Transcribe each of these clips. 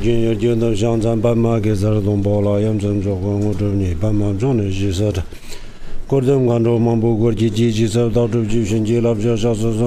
ཁྱིན ཡོད ཡོད དང ཞང ཚང པར མ གེ ཟར དང པོ ལ ཡམ ཚང ཚོ གོ ངོ དུ ནི པར མ ཟོ ནི ཞི ཟོ ད གོར དམ ཁང རོ མ བོ གོར ཅི ཅི ཅི ཟོ ད དུ ཅི ཞིན ཅི ལབ ཞོ ཞོ ཟོ ཟོ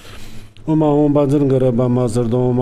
Ома ом банзын гыры ба мазыр до ома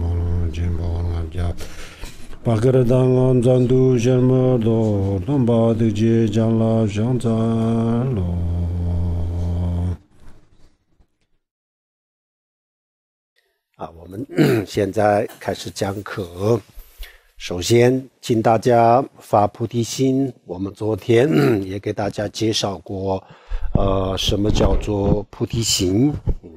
巴格拉丹安赞都什么多，东巴的杰将拉香赞罗。啊，我们现在开始讲课。首先，请大家发菩提心。我们昨天也给大家介绍过，呃，什么叫做菩提心？嗯，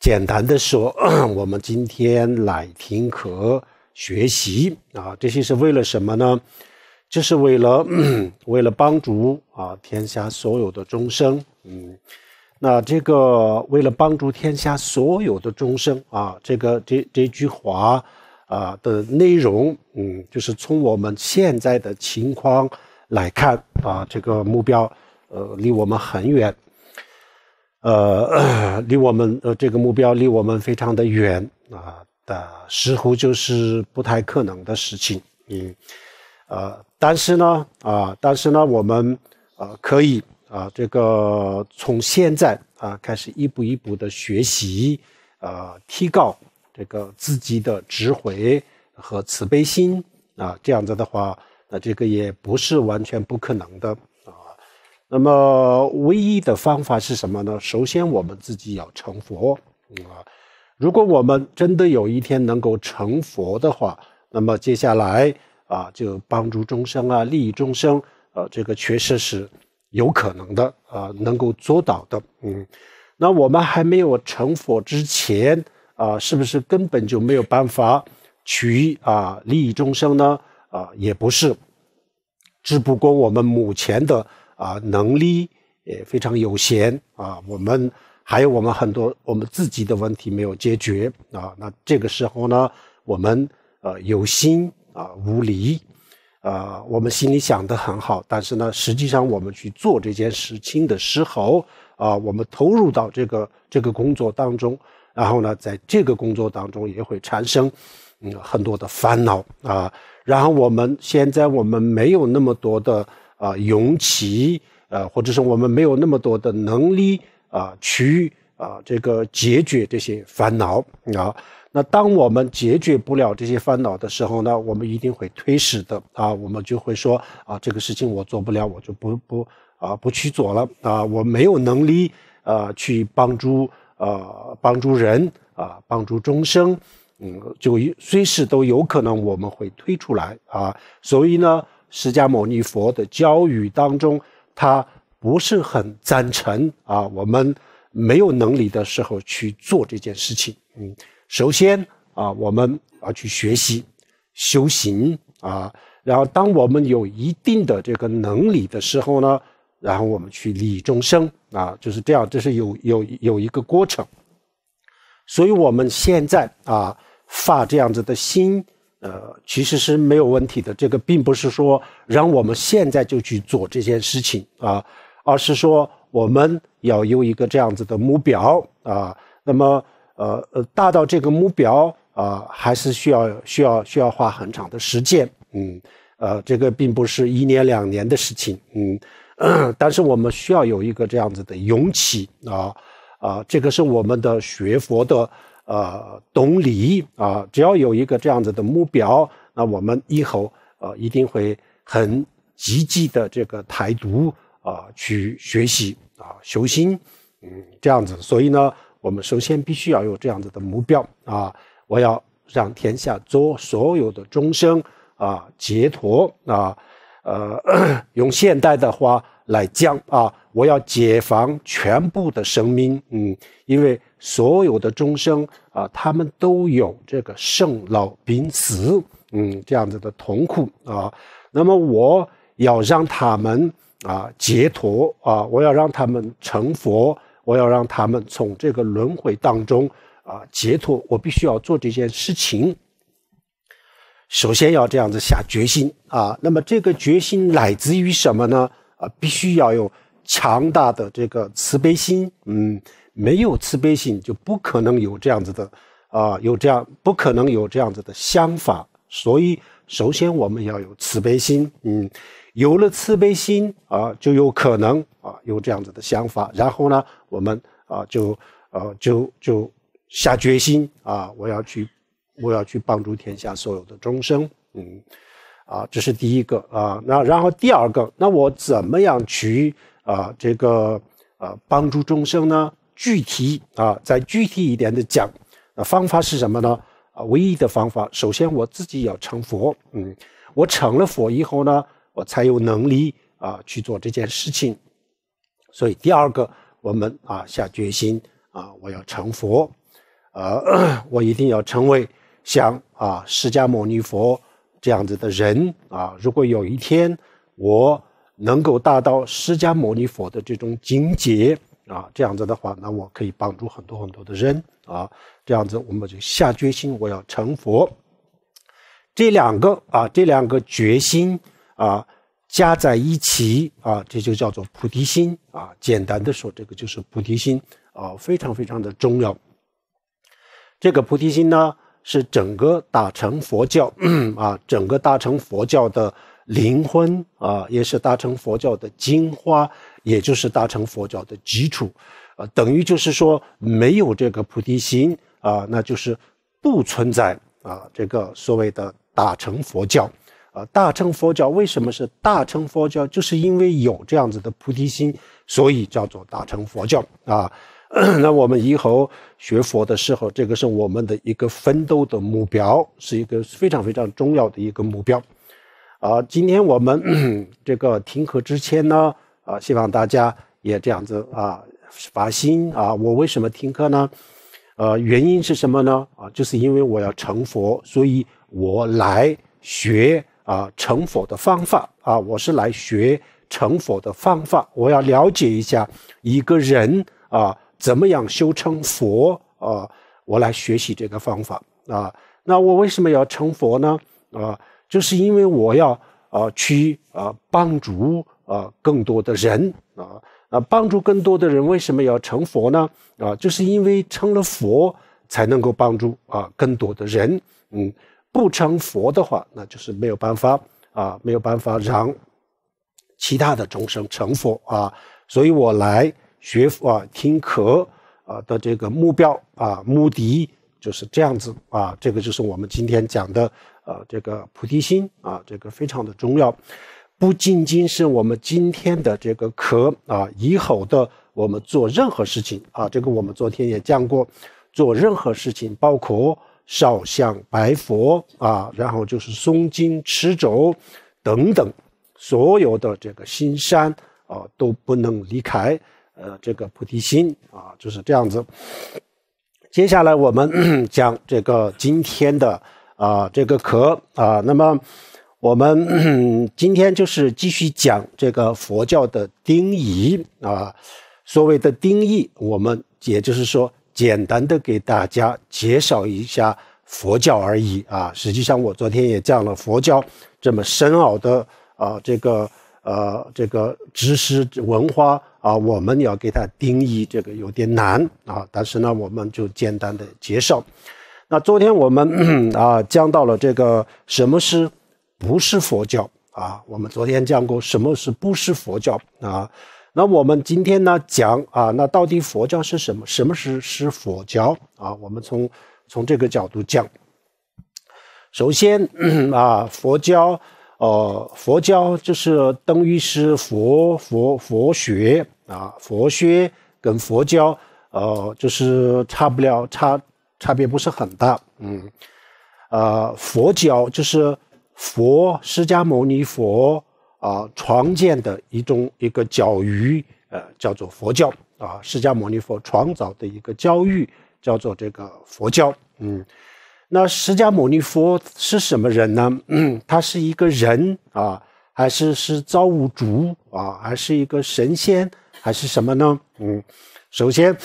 简单的说，我们今天来听课。学习啊，这些是为了什么呢？这是为了为了帮助啊天下所有的众生。嗯，那这个为了帮助天下所有的众生啊，这个这这句话啊的内容，嗯，就是从我们现在的情况来看啊，这个目标呃离我们很远，呃，离我们呃这个目标离我们非常的远啊。的似乎就是不太可能的事情，嗯，呃，但是呢，啊，但是呢，我们呃可以啊，这个从现在啊开始一步一步的学习，呃，提高这个自己的智慧和慈悲心啊，这样子的话，那这个也不是完全不可能的啊。那么，唯一的方法是什么呢？首先，我们自己要成佛啊。如果我们真的有一天能够成佛的话，那么接下来啊，就帮助众生啊，利益众生，呃，这个确实是有可能的，呃，能够做到的。嗯，那我们还没有成佛之前啊，是不是根本就没有办法去啊利益众生呢？啊，也不是，只不过我们目前的啊能力也非常有限啊，我们。还有我们很多我们自己的问题没有解决啊，那这个时候呢，我们呃有心啊无力，呃，我们心里想的很好，但是呢，实际上我们去做这件事情的时候啊，我们投入到这个这个工作当中，然后呢，在这个工作当中也会产生嗯很多的烦恼啊，然后我们现在我们没有那么多的啊勇气，呃，或者是我们没有那么多的能力。啊，去啊，这个解决这些烦恼啊。那当我们解决不了这些烦恼的时候呢，我们一定会推使的啊。我们就会说啊，这个事情我做不了，我就不不啊，不去做了啊。我没有能力啊，去帮助啊，帮助人啊，帮助众生，嗯，就随时都有可能我们会推出来啊。所以呢，释迦牟尼佛的教语当中，他。不是很赞成啊，我们没有能力的时候去做这件事情。嗯，首先啊，我们要去学习、修行啊，然后当我们有一定的这个能力的时候呢，然后我们去益众生啊，就是这样，这是有有有一个过程。所以我们现在啊发这样子的心，呃，其实是没有问题的。这个并不是说让我们现在就去做这件事情啊。而是说，我们要有一个这样子的目标啊。那么，呃呃，达到这个目标啊，还是需要需要需要花很长的时间。嗯，呃，这个并不是一年两年的事情。嗯，但是我们需要有一个这样子的勇气啊啊，这个是我们的学佛的呃懂理啊。只要有一个这样子的目标，那我们以后呃一定会很积极的这个台独。啊，去学习啊，修心，嗯，这样子。所以呢，我们首先必须要有这样子的目标啊。我要让天下做所有的众生啊解脱啊，呃，用现代的话来讲啊，我要解放全部的生命。嗯，因为所有的众生啊，他们都有这个生老病死，嗯，这样子的痛苦啊。那么，我要让他们。啊，解脱啊！我要让他们成佛，我要让他们从这个轮回当中啊解脱，我必须要做这件事情。首先要这样子下决心啊，那么这个决心来自于什么呢？啊，必须要有强大的这个慈悲心。嗯，没有慈悲心就不可能有这样子的啊，有这样不可能有这样子的想法。所以，首先我们要有慈悲心。嗯。有了慈悲心啊，就有可能啊有这样子的想法，然后呢，我们啊就呃就就下决心啊，我要去我要去帮助天下所有的众生，嗯啊，这是第一个啊。那然后第二个，那我怎么样去啊这个啊帮助众生呢？具体啊，再具体一点的讲，方法是什么呢？啊，唯一的方法，首先我自己要成佛，嗯，我成了佛以后呢。我才有能力啊去做这件事情，所以第二个，我们啊下决心啊，我要成佛，呃，我一定要成为像啊释迦牟尼佛这样子的人啊。如果有一天我能够达到释迦牟尼佛的这种境界啊，这样子的话，那我可以帮助很多很多的人啊。这样子我们就下决心，我要成佛。这两个啊，这两个决心。啊，加在一起啊，这就叫做菩提心啊。简单的说，这个就是菩提心啊，非常非常的重要。这个菩提心呢，是整个大乘佛教啊，整个大乘佛教的灵魂啊，也是大乘佛教的精华，也就是大乘佛教的基础。啊，等于就是说，没有这个菩提心啊，那就是不存在啊，这个所谓的大乘佛教。啊，大乘佛教为什么是大乘佛教？就是因为有这样子的菩提心，所以叫做大乘佛教啊。那我们以后学佛的时候，这个是我们的一个奋斗的目标，是一个非常非常重要的一个目标。啊，今天我们 这个听课之前呢，啊，希望大家也这样子啊发心啊。我为什么听课呢？呃，原因是什么呢？啊，就是因为我要成佛，所以我来学。啊，成佛的方法啊，我是来学成佛的方法，我要了解一下一个人啊，怎么样修成佛啊？我来学习这个方法啊。那我为什么要成佛呢？啊，就是因为我要啊去啊帮助啊更多的人啊啊，帮助更多的人为什么要成佛呢？啊，就是因为成了佛才能够帮助啊更多的人，嗯。不成佛的话，那就是没有办法啊，没有办法让其他的众生成佛啊。所以我来学佛啊，听课啊的这个目标啊目的就是这样子啊。这个就是我们今天讲的啊，这个菩提心啊，这个非常的重要。不仅仅是我们今天的这个课啊，以后的我们做任何事情啊，这个我们昨天也讲过，做任何事情包括。烧香、拜佛啊，然后就是诵经、持咒，等等，所有的这个心山啊，都不能离开。呃，这个菩提心啊，就是这样子。接下来我们 讲这个今天的啊这个课啊，那么我们 今天就是继续讲这个佛教的定义啊。所谓的定义，我们也就是说。简单的给大家介绍一下佛教而已啊，实际上我昨天也讲了佛教这么深奥的啊这个呃这个知识文化啊，我们要给它定义这个有点难啊，但是呢我们就简单的介绍。那昨天我们 啊讲到了这个什么是不是佛教啊，我们昨天讲过什么是不是佛教啊。那我们今天呢讲啊，那到底佛教是什么？什么是是佛教啊？我们从从这个角度讲。首先啊，佛教呃，佛教就是等于是佛佛佛学啊，佛学跟佛教呃，就是差不了差差别不是很大，嗯，啊，佛教就是佛释迦牟尼佛。啊，创建的一种一个教育，呃，叫做佛教啊。释迦牟尼佛创造的一个教育叫做这个佛教。嗯，那释迦牟尼佛是什么人呢？他是一个人啊，还是是造物主啊，还是一个神仙，还是什么呢？嗯，首先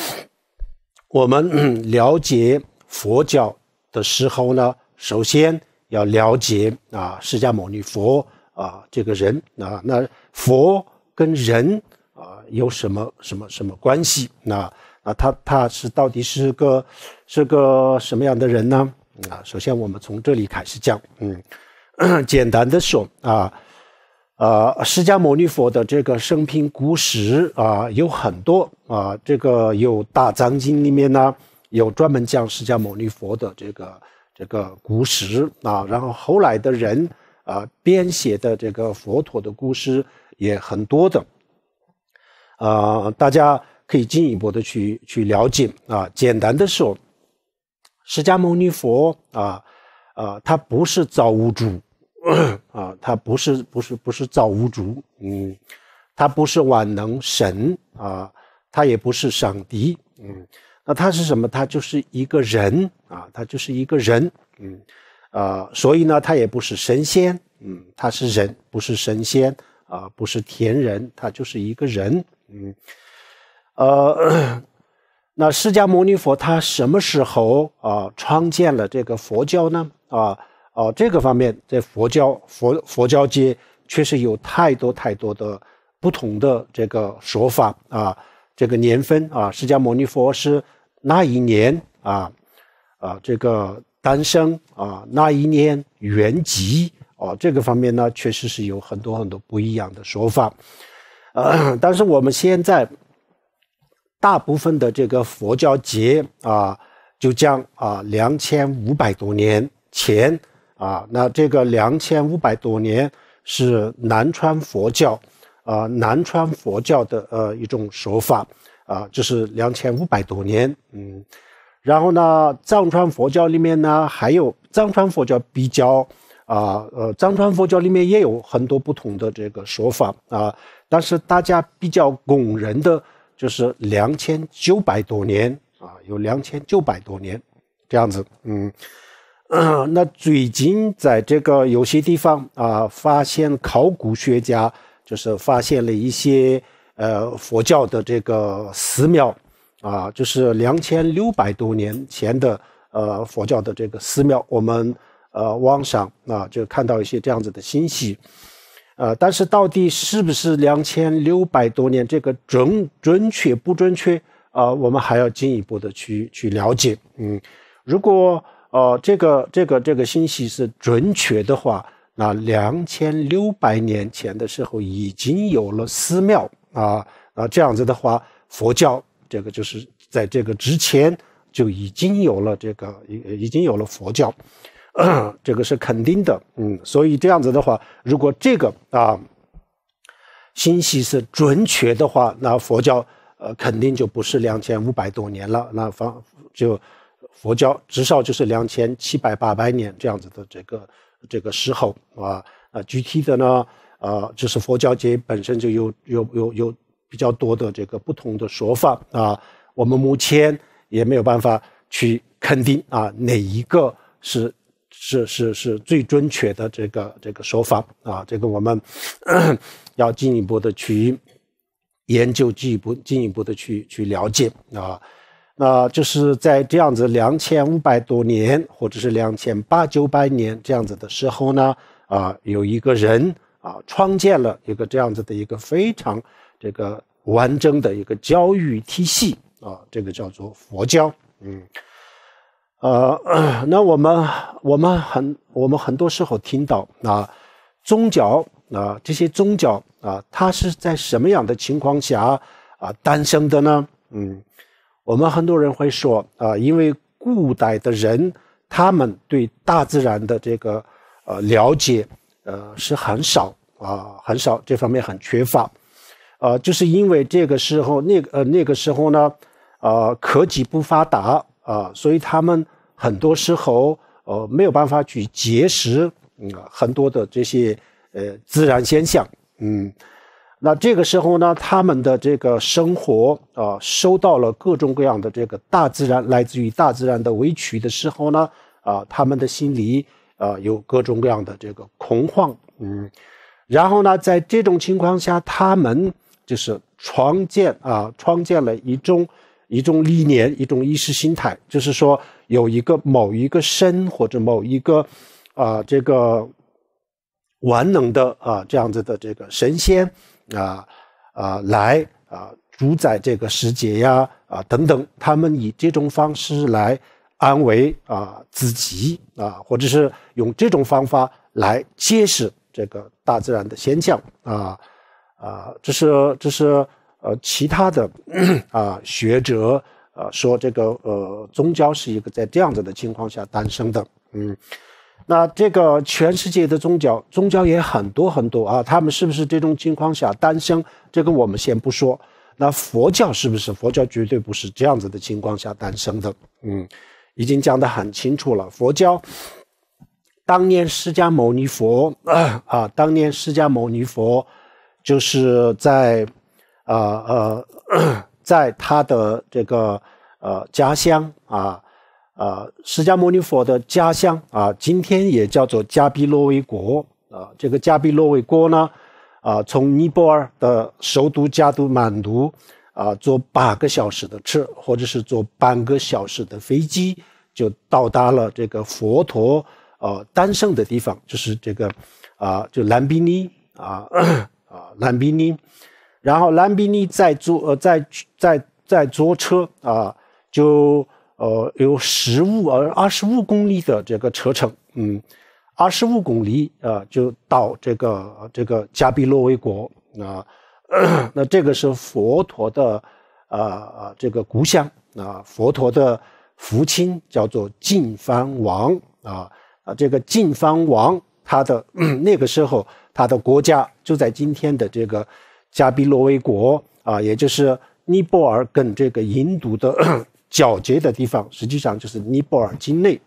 我们了解佛教的时候呢，首先要了解啊，释迦牟尼佛。啊，这个人啊，那佛跟人啊有什么什么什么关系？那啊，他他是到底是个是个什么样的人呢？啊，首先我们从这里开始讲，嗯，简单的说啊，呃，释迦牟尼佛的这个生平故事啊有很多啊，这个有大藏经里面呢有专门讲释迦牟尼佛的这个这个故事啊，然后后来的人。啊，编写的这个佛陀的故事也很多的，啊，大家可以进一步的去去了解。啊，简单的说，释迦牟尼佛啊，啊，他不是造物主，啊，他不是不是不是造物主，嗯，他不是万能神，啊，他也不是上帝，嗯，那他是什么？他就是一个人，啊，他就是一个人，嗯。啊，所以呢，他也不是神仙，嗯，他是人，不是神仙啊，不是天人，他就是一个人，嗯，呃，那释迦牟尼佛他什么时候啊创建了这个佛教呢？啊，哦，这个方面在佛教佛佛教界确实有太多太多的不同的这个说法啊，这个年份啊，释迦牟尼佛是那一年啊啊这个。三生啊，那一年原籍哦，这个方面呢，确实是有很多很多不一样的说法，呃，但是我们现在大部分的这个佛教节啊，就将啊，两千五百多年前啊，那这个两千五百多年是南川佛教啊，南川佛教的呃一种说法啊，就是两千五百多年，嗯。然后呢，藏传佛教里面呢，还有藏传佛教比较啊，呃，藏传佛教里面也有很多不同的这个说法啊，但是大家比较公认的，就是两千九百多年啊，有两千九百多年这样子，嗯，那最近在这个有些地方啊，发现考古学家就是发现了一些呃佛教的这个寺庙。啊，就是两千六百多年前的呃佛教的这个寺庙，我们呃网上啊就看到一些这样子的信息，呃，但是到底是不是两千六百多年这个准准确不准确啊？我们还要进一步的去去了解。嗯，如果呃这个这个这个信息是准确的话，那两千六百年前的时候已经有了寺庙啊啊这样子的话，佛教。这个就是在这个之前就已经有了这个已已经有了佛教，这个是肯定的，嗯，所以这样子的话，如果这个啊信息是准确的话，那佛教呃肯定就不是两千五百多年了，那方就佛教至少就是两千七百八百年这样子的这个这个时候啊啊具体的呢啊就是佛教界本身就有有有有。比较多的这个不同的说法啊，我们目前也没有办法去肯定啊，哪一个是是是是最准确的这个这个说法啊？这个我们 要进一步的去研究，进一步进一步的去去了解啊。那就是在这样子两千五百多年，或者是两千八九百年这样子的时候呢，啊，有一个人啊，创建了一个这样子的一个非常。这个完整的一个教育体系啊，这个叫做佛教，嗯，呃，那我们我们很我们很多时候听到啊，宗教啊这些宗教啊，它是在什么样的情况下啊诞生的呢？嗯，我们很多人会说啊，因为古代的人他们对大自然的这个呃了解呃是很少啊，很少这方面很缺乏。呃，就是因为这个时候，那呃那个时候呢，呃，科技不发达啊，所以他们很多时候呃没有办法去结识啊很多的这些呃自然现象，嗯，那这个时候呢，他们的这个生活啊受到了各种各样的这个大自然来自于大自然的委屈的时候呢，啊，他们的心里啊有各种各样的这个恐慌，嗯，然后呢，在这种情况下，他们。就是创建啊，创建了一种一种理念，一种意识形态，就是说有一个某一个神或者某一个啊这个完能的啊这样子的这个神仙啊啊来啊主宰这个世界呀啊等等，他们以这种方式来安慰啊自己啊，或者是用这种方法来揭示这个大自然的现象啊。啊，这是这是呃，其他的啊学者啊说这个呃，宗教是一个在这样子的情况下诞生的，嗯，那这个全世界的宗教，宗教也很多很多啊，他们是不是这种情况下诞生？这个我们先不说。那佛教是不是？佛教绝对不是这样子的情况下诞生的，嗯，已经讲得很清楚了。佛教当年释迦牟尼佛 啊，当年释迦牟尼佛。就是在，呃呃，在他的这个呃家乡啊，呃，释迦牟尼佛的家乡啊，今天也叫做加比罗维国啊。这个加比罗维国呢，啊，从尼泊尔的首都加都曼都啊，坐八个小时的车，或者是坐半个小时的飞机，就到达了这个佛陀呃诞生的地方，就是这个啊，就兰比尼啊。啊，兰比尼，然后兰比尼在坐呃，在在在坐车啊，就呃有十五呃二十五公里的这个车程，嗯，二十五公里啊，就到这个这个加比罗维国啊，那这个是佛陀的啊这个故乡啊，佛陀的父亲叫做净饭王啊啊，这个净饭王他的 那个时候。他的国家就在今天的这个加比罗维国啊，也就是尼泊尔跟这个印度的交 接的地方，实际上就是尼泊尔境内。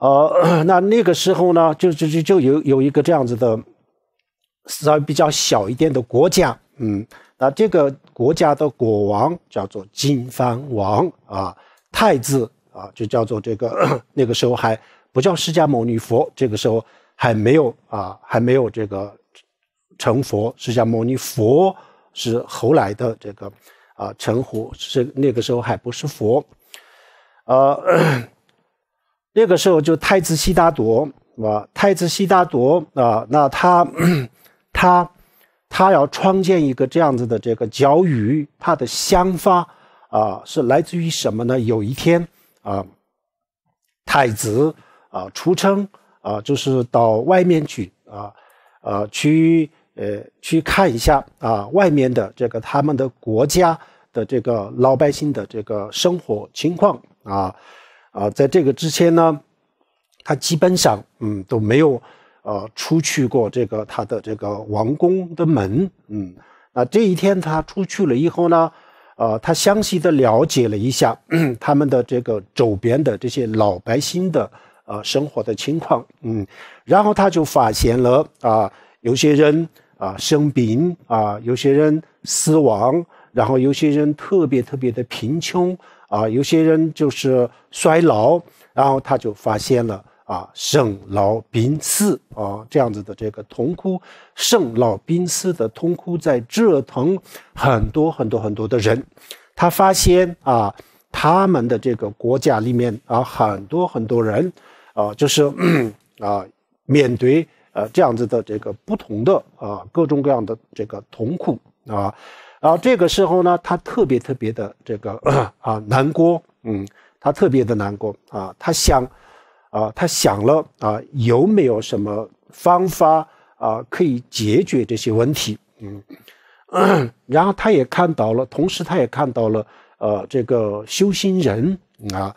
呃，那那个时候呢，就就就就有有一个这样子的稍微比较小一点的国家，嗯，那这个国家的国王叫做金番王啊，太子啊，就叫做这个 那个时候还不叫释迦牟尼佛，这个时候。还没有啊，还没有这个成佛。释迦牟尼佛是后来的这个啊，成佛是那个时候还不是佛。呃，那个时候就太子悉达多啊，太子悉达多啊，那他他他要创建一个这样子的这个教育，他的想法啊是来自于什么呢？有一天啊，太子啊出城。啊，就是到外面去啊，呃，去呃，去看一下啊，外面的这个他们的国家的这个老百姓的这个生活情况啊，啊，在这个之前呢，他基本上嗯都没有呃出去过这个他的这个王宫的门，嗯，那这一天他出去了以后呢，呃，他详细的了解了一下 他们的这个周边的这些老百姓的。啊，生活的情况，嗯，然后他就发现了啊，有些人啊生病啊，有些人死亡，然后有些人特别特别的贫穷啊，有些人就是衰老，然后他就发现了啊，生老病死啊这样子的这个痛苦，生老病死的痛苦在折腾很多很多很多的人，他发现啊，他们的这个国家里面啊，很多很多人。啊，就是啊，面对呃这样子的这个不同的啊各种各样的这个痛苦啊，然后这个时候呢，他特别特别的这个 啊难过，嗯，他特别的难过啊，他想啊，他想了啊，有没有什么方法啊可以解决这些问题？嗯，然后他也看到了，同时他也看到了呃这个修心人啊。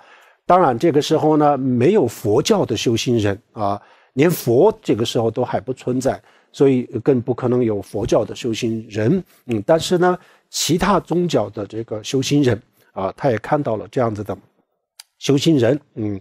当然，这个时候呢，没有佛教的修行人啊，连佛这个时候都还不存在，所以更不可能有佛教的修行人。嗯，但是呢，其他宗教的这个修行人啊，他也看到了这样子的修行人。嗯，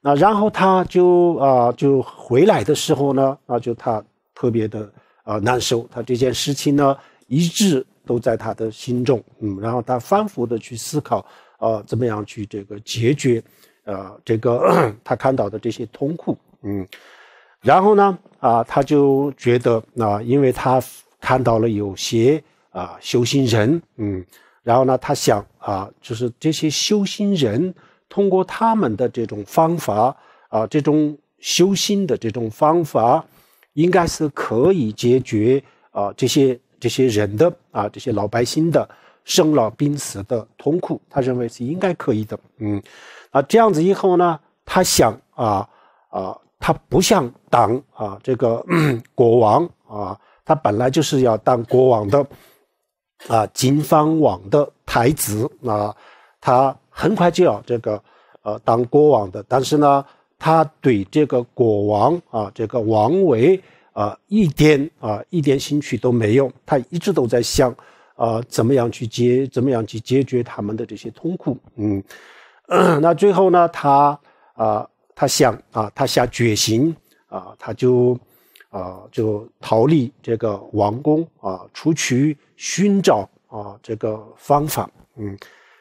那然后他就啊，就回来的时候呢，那就他特别的啊难受，他这件事情呢一直都在他的心中。嗯，然后他反复的去思考。呃，怎么样去这个解决？呃，这个 他看到的这些痛苦，嗯，然后呢，啊，他就觉得，那因为他看到了有些啊修心人，嗯，然后呢，他想啊，就是这些修心人通过他们的这种方法啊，这种修心的这种方法，应该是可以解决啊这些这些人的啊这些老百姓的。生老病死的痛苦，他认为是应该可以的。嗯，啊，这样子以后呢，他想啊啊，他不想当啊，这个 国王啊，他本来就是要当国王的啊，金方王的太子。啊，他很快就要这个呃当国王的，但是呢，他对这个国王啊，这个王位啊，一点啊一点兴趣都没有。他一直都在想。呃，怎么样去解？怎么样去解决他们的这些痛苦？嗯，那最后呢，他啊，他想啊，他下决心啊，他就啊，就逃离这个王宫啊，出去寻找啊这个方法。嗯，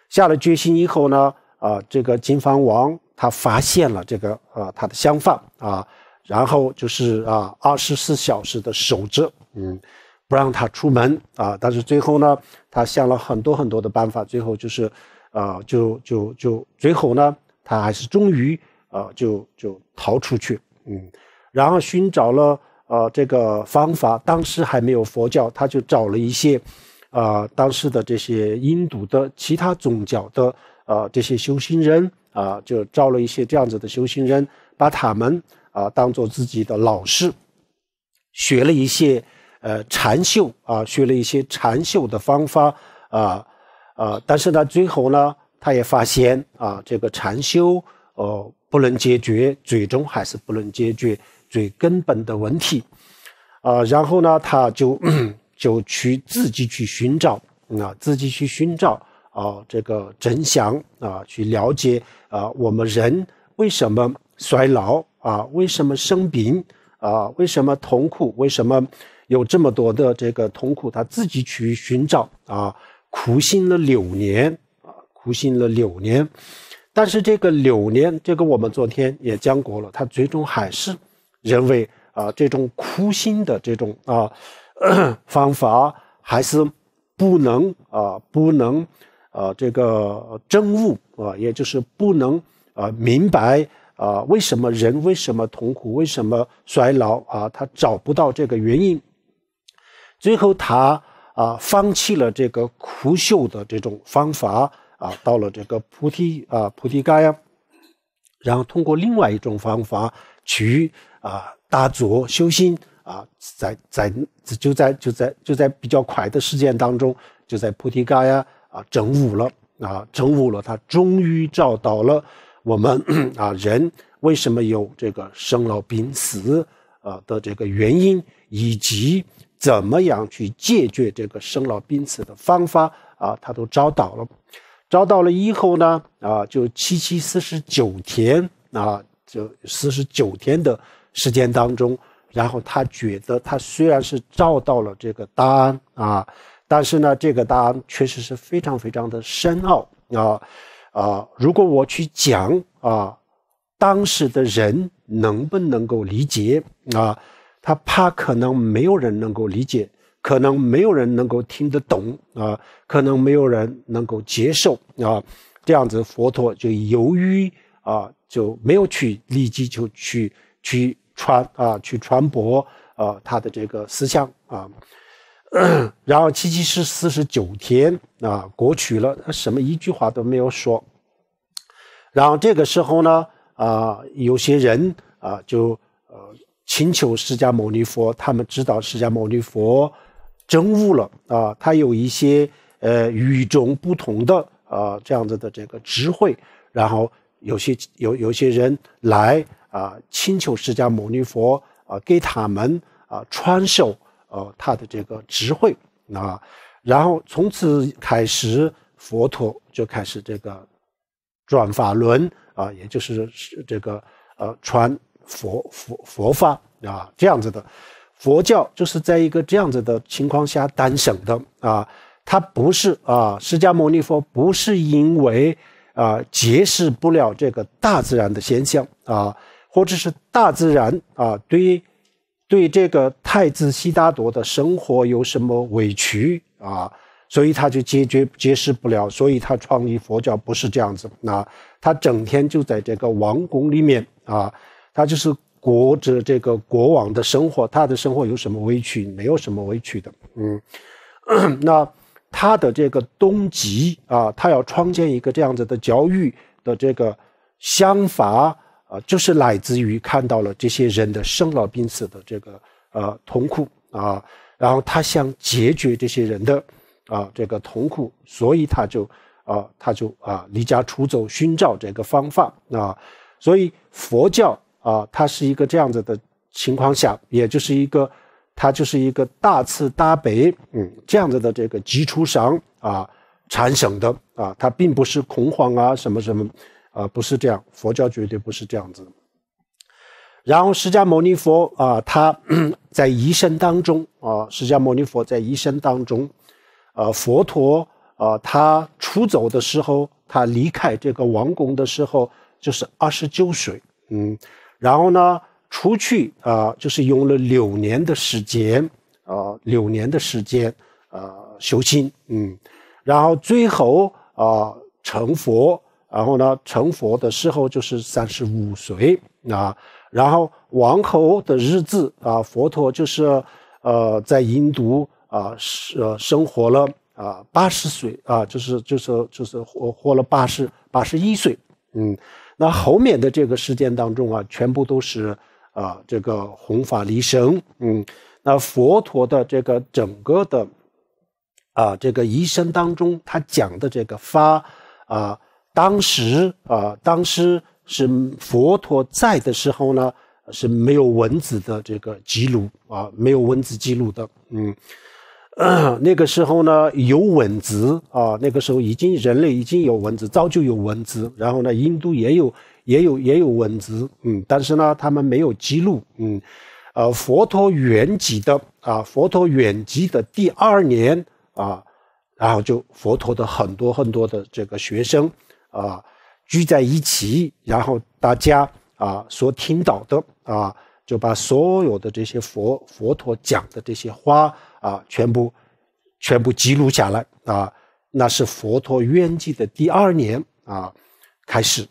下了决心以后呢，啊，这个金方王他发现了这个啊他的想法啊，然后就是啊二十四小时的守着。嗯。不让他出门啊！但是最后呢，他想了很多很多的办法，最后就是，啊，就就就最后呢，他还是终于啊，就就逃出去，嗯，然后寻找了呃这个方法。当时还没有佛教，他就找了一些，啊，当时的这些印度的其他宗教的啊这些修行人啊，就招了一些这样子的修行人，把他们啊当做自己的老师，学了一些。呃，禅修啊，学了一些禅修的方法啊啊，但是呢，最后呢，他也发现啊，这个禅修哦，不能解决，最终还是不能解决最根本的问题啊。然后呢，他就就去自己去寻找啊，自己去寻找啊，这个真相啊，去了解啊，我们人为什么衰老啊，为什么生病啊，为什么痛苦，为什么？有这么多的这个痛苦，他自己去寻找啊，苦心了六年啊，苦心了六年，但是这个六年，这个我们昨天也讲过了，他最终还是认为啊，这种苦心的这种啊 方法还是不能啊，不能啊这个证悟啊，也就是不能啊明白啊为什么人为什么痛苦，为什么衰老啊，他找不到这个原因。最后，他啊，放弃了这个苦修的这种方法啊，到了这个菩提啊菩提伽呀，然后通过另外一种方法去啊打坐修心啊，在在就在就在就在比较快的时间当中，就在菩提伽呀啊证悟了啊证悟了，他终于找到了我们啊人为什么有这个生老病死啊的这个原因，以及。怎么样去解决这个生老病死的方法啊？他都找到了，找到了以后呢啊，就七七四十九天啊，就四十九天的时间当中，然后他觉得他虽然是找到了这个答案啊，但是呢，这个答案确实是非常非常的深奥啊啊！如果我去讲啊，当时的人能不能够理解啊？他怕可能没有人能够理解，可能没有人能够听得懂啊，可能没有人能够接受啊，这样子佛陀就由于啊就没有去立即就去去传啊去传播啊他的这个思想啊，然后七七四四十九天啊过去了，他什么一句话都没有说，然后这个时候呢啊有些人啊就。请求释迦牟尼佛，他们知道释迦牟尼佛真悟了啊，他有一些呃与众不同的啊这样子的这个智慧，然后有些有有些人来啊请求释迦牟尼佛啊给他们啊传授呃他的这个智慧啊，然后从此开始佛陀就开始这个转法轮啊，也就是这个呃传。佛佛佛法啊，这样子的佛教就是在一个这样子的情况下诞生的啊，它不是啊，释迦牟尼佛不是因为啊解释不了这个大自然的现象啊，或者是大自然啊对对这个太子悉达多的生活有什么委屈啊，所以他就解决解释不了，所以他创立佛教不是这样子，那他整天就在这个王宫里面啊。他就是过着这个国王的生活，他的生活有什么委屈？没有什么委屈的。嗯，那他的这个东极啊，他要创建一个这样子的教育的这个想法啊，就是来自于看到了这些人的生老病死的这个呃痛苦啊，然后他想解决这些人的啊这个痛苦，所以他就啊他就啊离家出走寻找这个方法啊，所以佛教。啊，它是一个这样子的情况下，也就是一个，它就是一个大慈大悲，嗯，这样子的这个基础上啊产生的啊，它并不是恐慌啊什么什么，啊，不是这样，佛教绝对不是这样子。然后释迦牟尼佛啊，他 在一生当中啊，释迦牟尼佛在一生当中，呃，佛陀啊，他出走的时候，他离开这个王宫的时候，就是二十九岁，嗯。然后呢，出去啊，就是用了六年的时间，呃，六年的时间，呃，修心，嗯，然后最后啊，成佛，然后呢，成佛的时候就是三十五岁啊，然后王侯的日子啊，佛陀就是呃，在印度啊，呃、生活了啊，八十岁啊，就是就是就是活活了八十八十一岁，嗯。那后面的这个事件当中啊，全部都是啊，这个弘法离神。嗯，那佛陀的这个整个的啊，这个一生当中，他讲的这个发啊，当时啊，当时是佛陀在的时候呢，是没有文字的这个记录啊，没有文字记录的。嗯。那个时候呢，有文字啊。那个时候已经人类已经有文字，早就有文字。然后呢，印度也有，也有，也有文字。嗯，但是呢，他们没有记录。嗯，呃，佛陀圆寂的啊，佛陀圆寂的第二年啊，然后就佛陀的很多很多的这个学生啊聚在一起，然后大家啊所听到的啊，就把所有的这些佛佛陀讲的这些话。啊，全部，全部记录下来啊！那是佛陀圆寂的第二年啊，开始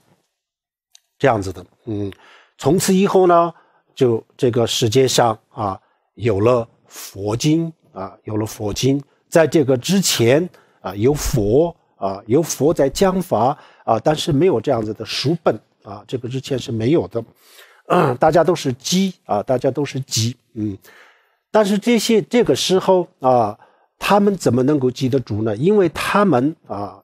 这样子的。嗯，从此以后呢，就这个世界上啊，有了佛经啊，有了佛经。在这个之前啊，有佛啊，有佛在讲法啊，但是没有这样子的书本啊，这个之前是没有的。大家都是鸡啊，大家都是鸡。嗯。但是这些这个时候啊，他们怎么能够记得住呢？因为他们啊，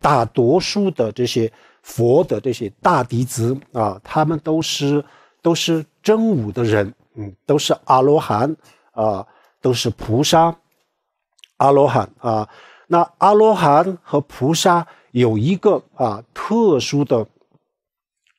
大多数的这些佛的这些大弟子啊，他们都是都是真武的人，嗯，都是阿罗汉啊，都是菩萨，阿罗汉啊。那阿罗汉和菩萨有一个啊特殊的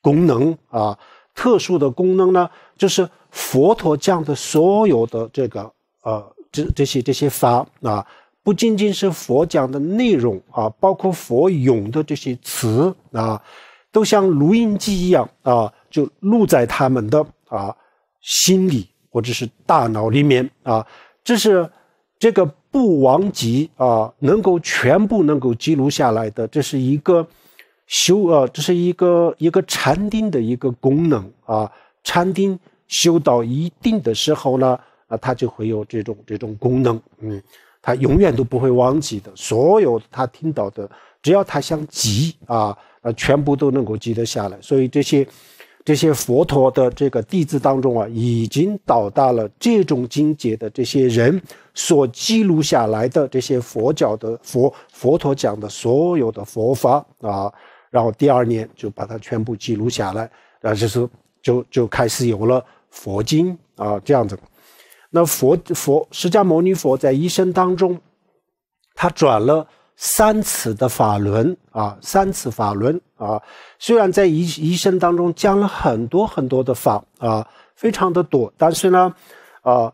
功能啊，特殊的功能呢，就是。佛陀讲的所有的这个呃这这些这些法啊，不仅仅是佛讲的内容啊，包括佛用的这些词啊，都像录音机一样啊，就录在他们的啊心里或者是大脑里面啊。这是这个不亡集啊，能够全部能够记录下来的，这是一个修啊，这是一个一个禅定的一个功能啊，禅定。修到一定的时候呢，啊，他就会有这种这种功能，嗯，他永远都不会忘记的。所有他听到的，只要他想记啊，啊，全部都能够记得下来。所以这些这些佛陀的这个弟子当中啊，已经到达了这种境界的这些人，所记录下来的这些佛教的佛佛陀讲的所有的佛法啊，然后第二年就把它全部记录下来，然后就是就就开始有了。佛经啊，这样子。那佛佛释迦牟尼佛在一生当中，他转了三次的法轮啊，三次法轮啊。虽然在一一生当中讲了很多很多的法啊，非常的多，但是呢，呃，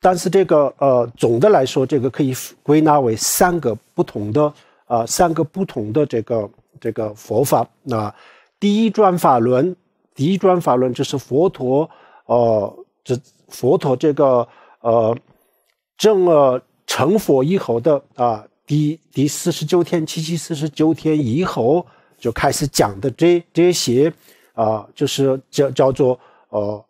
但是这个呃，总的来说，这个可以归纳为三个不同的啊，三个不同的这个这个佛法。啊。第一转法轮。第一转法轮就是佛陀，呃，这佛陀这个呃，正呃成佛以后的啊，第第四十九天，七七四十九天以后就开始讲的这这些啊，就是叫叫做呃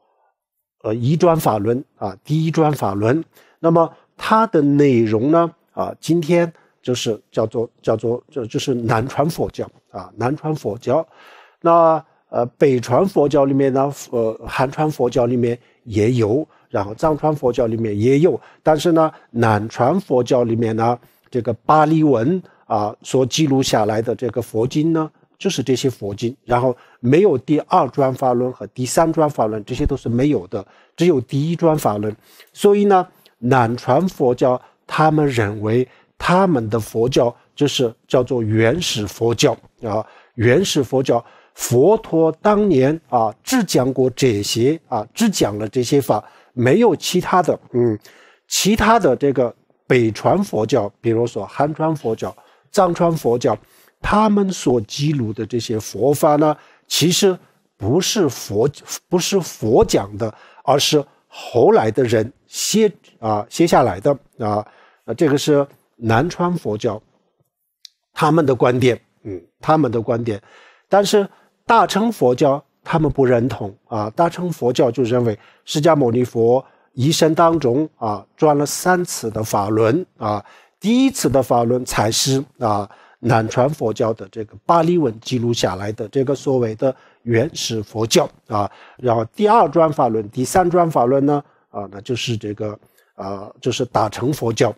呃一转法轮啊，第一转法轮。那么它的内容呢啊，今天就是叫做叫做这就是南传佛教啊，南传佛教那。呃，北传佛教里面呢，呃，汉传佛教里面也有，然后藏传佛教里面也有，但是呢，南传佛教里面呢，这个巴利文啊所记录下来的这个佛经呢，就是这些佛经，然后没有第二专法论和第三专法论，这些都是没有的，只有第一专法论。所以呢，南传佛教他们认为他们的佛教就是叫做原始佛教啊，原始佛教。佛陀当年啊，只讲过这些啊，只讲了这些法，没有其他的。嗯，其他的这个北传佛教，比如说汉传佛教、藏传佛教，他们所记录的这些佛法呢，其实不是佛不是佛讲的，而是后来的人写啊写下来的啊，这个是南传佛教，他们的观点，嗯，他们的观点，但是。大乘佛教他们不认同啊，大乘佛教就认为释迦牟尼佛一生当中啊转了三次的法轮啊，第一次的法轮才是啊南传佛教的这个巴利文记录下来的这个所谓的原始佛教啊，然后第二转法轮、第三转法轮呢啊那就是这个啊，就是大乘佛教，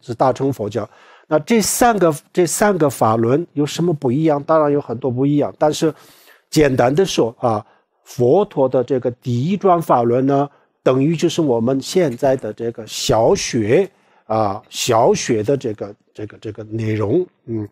是大乘佛教。那这三个这三个法轮有什么不一样？当然有很多不一样，但是。简单的说啊，佛陀的这个第一转法轮呢，等于就是我们现在的这个小学啊，小学的这个这个这个内容，嗯，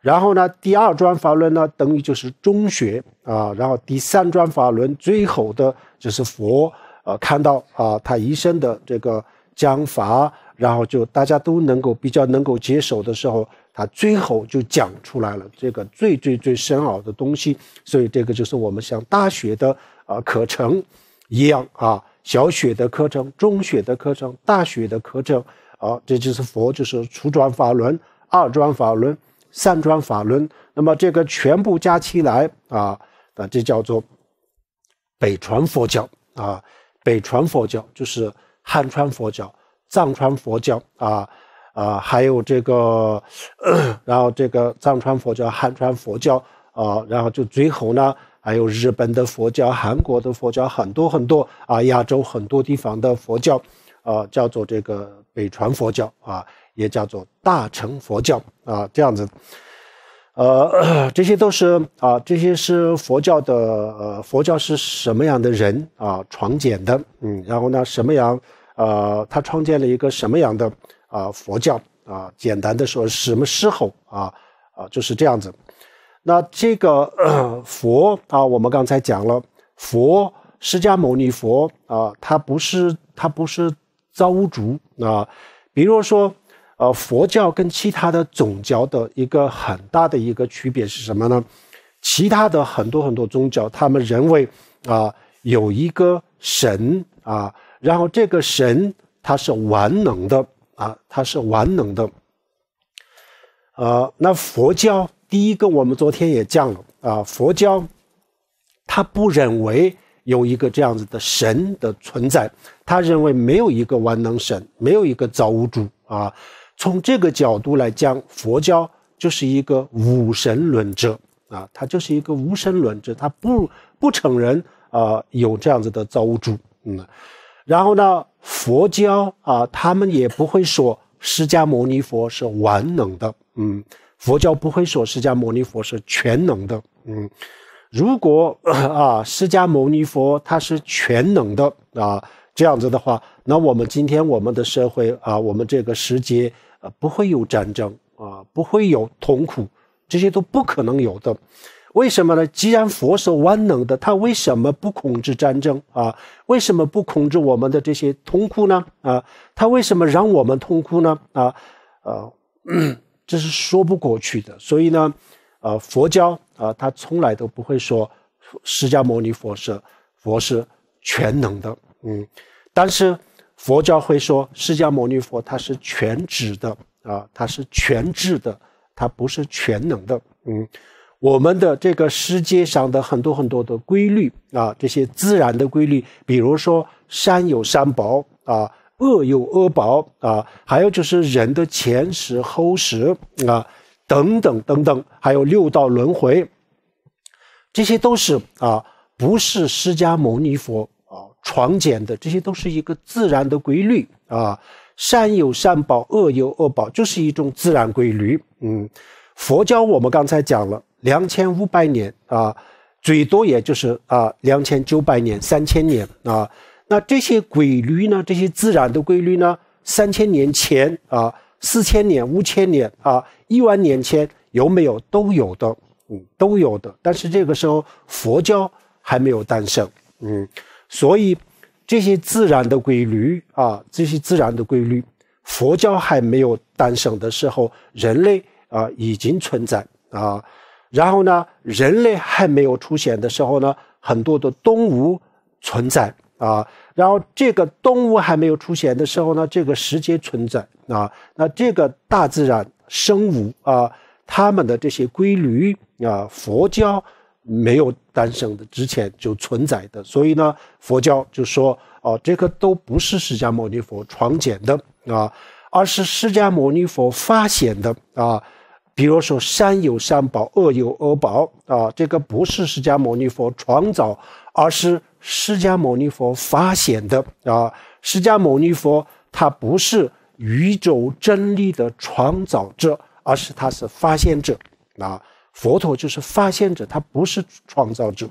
然后呢，第二转法轮呢，等于就是中学啊，然后第三转法轮最后的就是佛，呃，看到啊，他一生的这个讲法，然后就大家都能够比较能够接受的时候。他最后就讲出来了这个最最最深奥的东西，所以这个就是我们像大学的啊课程一样啊，小学的课程、中学的课程、大学的课程啊，这就是佛，就是初转法轮、二转法轮、三转法轮，那么这个全部加起来啊啊，这叫做北传佛教啊，北传佛教就是汉传佛教、藏传佛教啊。啊，还有这个，然后这个藏传佛教、汉传佛教啊，然后就最后呢，还有日本的佛教、韩国的佛教，很多很多啊，亚洲很多地方的佛教，呃，叫做这个北传佛教啊，也叫做大乘佛教啊，这样子，呃，这些都是啊，这些是佛教的佛教是什么样的人啊创建的，嗯，然后呢，什么样呃，他创建了一个什么样的？啊，佛教啊，简单的说，什么狮吼啊啊，就是这样子。那这个 佛啊，我们刚才讲了，佛释迦牟尼佛啊，他不是他不是造物主啊。比如说，呃，佛教跟其他的宗教的一个很大的一个区别是什么呢？其他的很多很多宗教，他们认为啊，有一个神啊，然后这个神他是完能的。啊，它是完能的。呃，那佛教第一个，我们昨天也讲了啊，佛教，它不认为有一个这样子的神的存在，他认为没有一个完能神，没有一个造物主啊。从这个角度来讲，佛教就是一个无神论者啊，它就是一个无神论者，它不不承认啊有这样子的造物主，嗯。然后呢，佛教啊，他们也不会说释迦牟尼佛是万能的，嗯，佛教不会说释迦牟尼佛是全能的，嗯，如果啊，释迦牟尼佛他是全能的啊，这样子的话，那我们今天我们的社会啊，我们这个世界啊，不会有战争啊，不会有痛苦，这些都不可能有的。为什么呢？既然佛是万能的，他为什么不控制战争啊？为什么不控制我们的这些痛苦呢？啊，他为什么让我们痛苦呢？啊，呃，这是说不过去的。所以呢，呃，佛教啊，他从来都不会说释迦牟尼佛是佛是全能的，嗯，但是佛教会说释迦牟尼佛他是全职的啊，他是全智的，他不是全能的，嗯。我们的这个世界上的很多很多的规律啊，这些自然的规律，比如说善有善报啊，恶有恶报啊，还有就是人的前世后世啊，等等等等，还有六道轮回，这些都是啊，不是释迦牟尼佛啊创建的，这些都是一个自然的规律啊，善有善报，恶有恶报，就是一种自然规律。嗯，佛教我们刚才讲了。两千五百年啊，最多也就是啊两千九百年、三千年啊。那这些规律呢？这些自然的规律呢？三千年前啊，四千年、五千年啊，一万年前有没有？都有的，嗯，都有的。但是这个时候佛教还没有诞生，嗯，所以这些自然的规律啊，这些自然的规律，佛教还没有诞生的时候，人类啊已经存在啊。然后呢，人类还没有出现的时候呢，很多的动物存在啊。然后这个动物还没有出现的时候呢，这个世界存在啊。那这个大自然生物啊，他们的这些规律啊，佛教没有诞生的之前就存在的。所以呢，佛教就说哦，这个都不是释迦牟尼佛创建的啊，而是释迦牟尼佛发现的啊。比如说，善有善报，恶有恶报，啊，这个不是释迦牟尼佛创造，而是释迦牟尼佛发现的，啊，释迦牟尼佛他不是宇宙真理的创造者，而是他是发现者，啊，佛陀就是发现者，他不是创造者，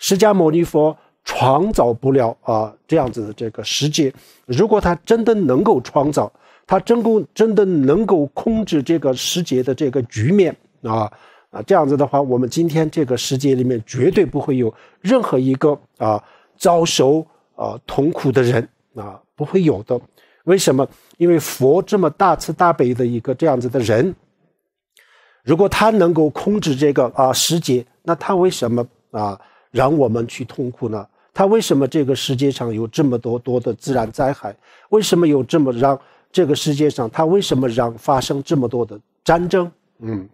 释迦牟尼佛创造不了啊这样子的这个世界，如果他真的能够创造。他真够真的能够控制这个世界的这个局面啊啊！这样子的话，我们今天这个世界里面绝对不会有任何一个啊遭受啊痛苦的人啊，不会有的。为什么？因为佛这么大慈大悲的一个这样子的人，如果他能够控制这个啊世界，那他为什么啊让我们去痛苦呢？他为什么这个世界上有这么多多的自然灾害？为什么有这么让？这个世界上，他为什么让发生这么多的战争？嗯，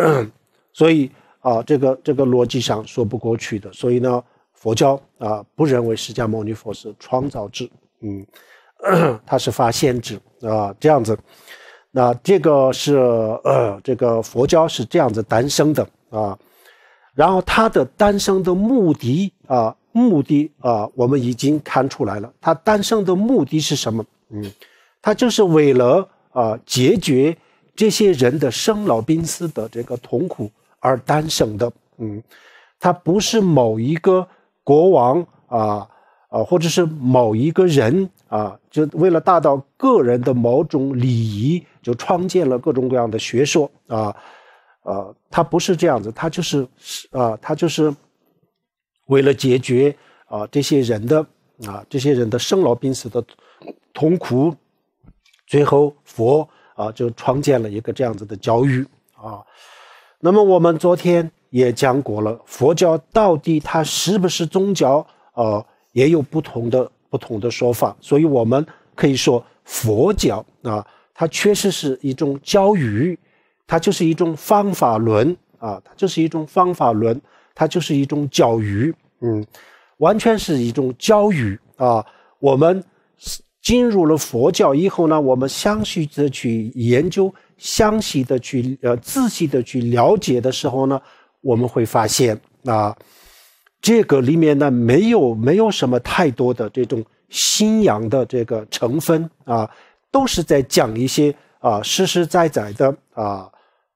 所以啊，这个这个逻辑上说不过去的。所以呢，佛教啊不认为释迦牟尼佛是创造之，嗯，他 是发现之啊，这样子。那这个是呃，这个佛教是这样子诞生的啊。然后他的诞生的目的啊，目的啊，我们已经看出来了。他诞生的目的是什么？嗯。他就是为了啊解决这些人的生老病死的这个痛苦而诞生的，嗯，他不是某一个国王啊啊，或者是某一个人啊，就为了达到个人的某种礼仪，就创建了各种各样的学说啊啊，他不是这样子，他就是啊，他就是为了解决啊这些人的啊这些人的生老病死的痛苦。最后，佛啊就创建了一个这样子的教育啊。那么，我们昨天也讲过了，佛教到底它是不是宗教？呃，也有不同的不同的说法。所以我们可以说，佛教啊，它确实是一种教育，它就是一种方法论啊，它就是一种方法论，它就是一种教育，嗯，完全是一种教育啊。我们。进入了佛教以后呢，我们详细的去研究，详细的去呃仔细的去了解的时候呢，我们会发现啊，这个里面呢没有没有什么太多的这种信仰的这个成分啊，都是在讲一些啊实实在在的啊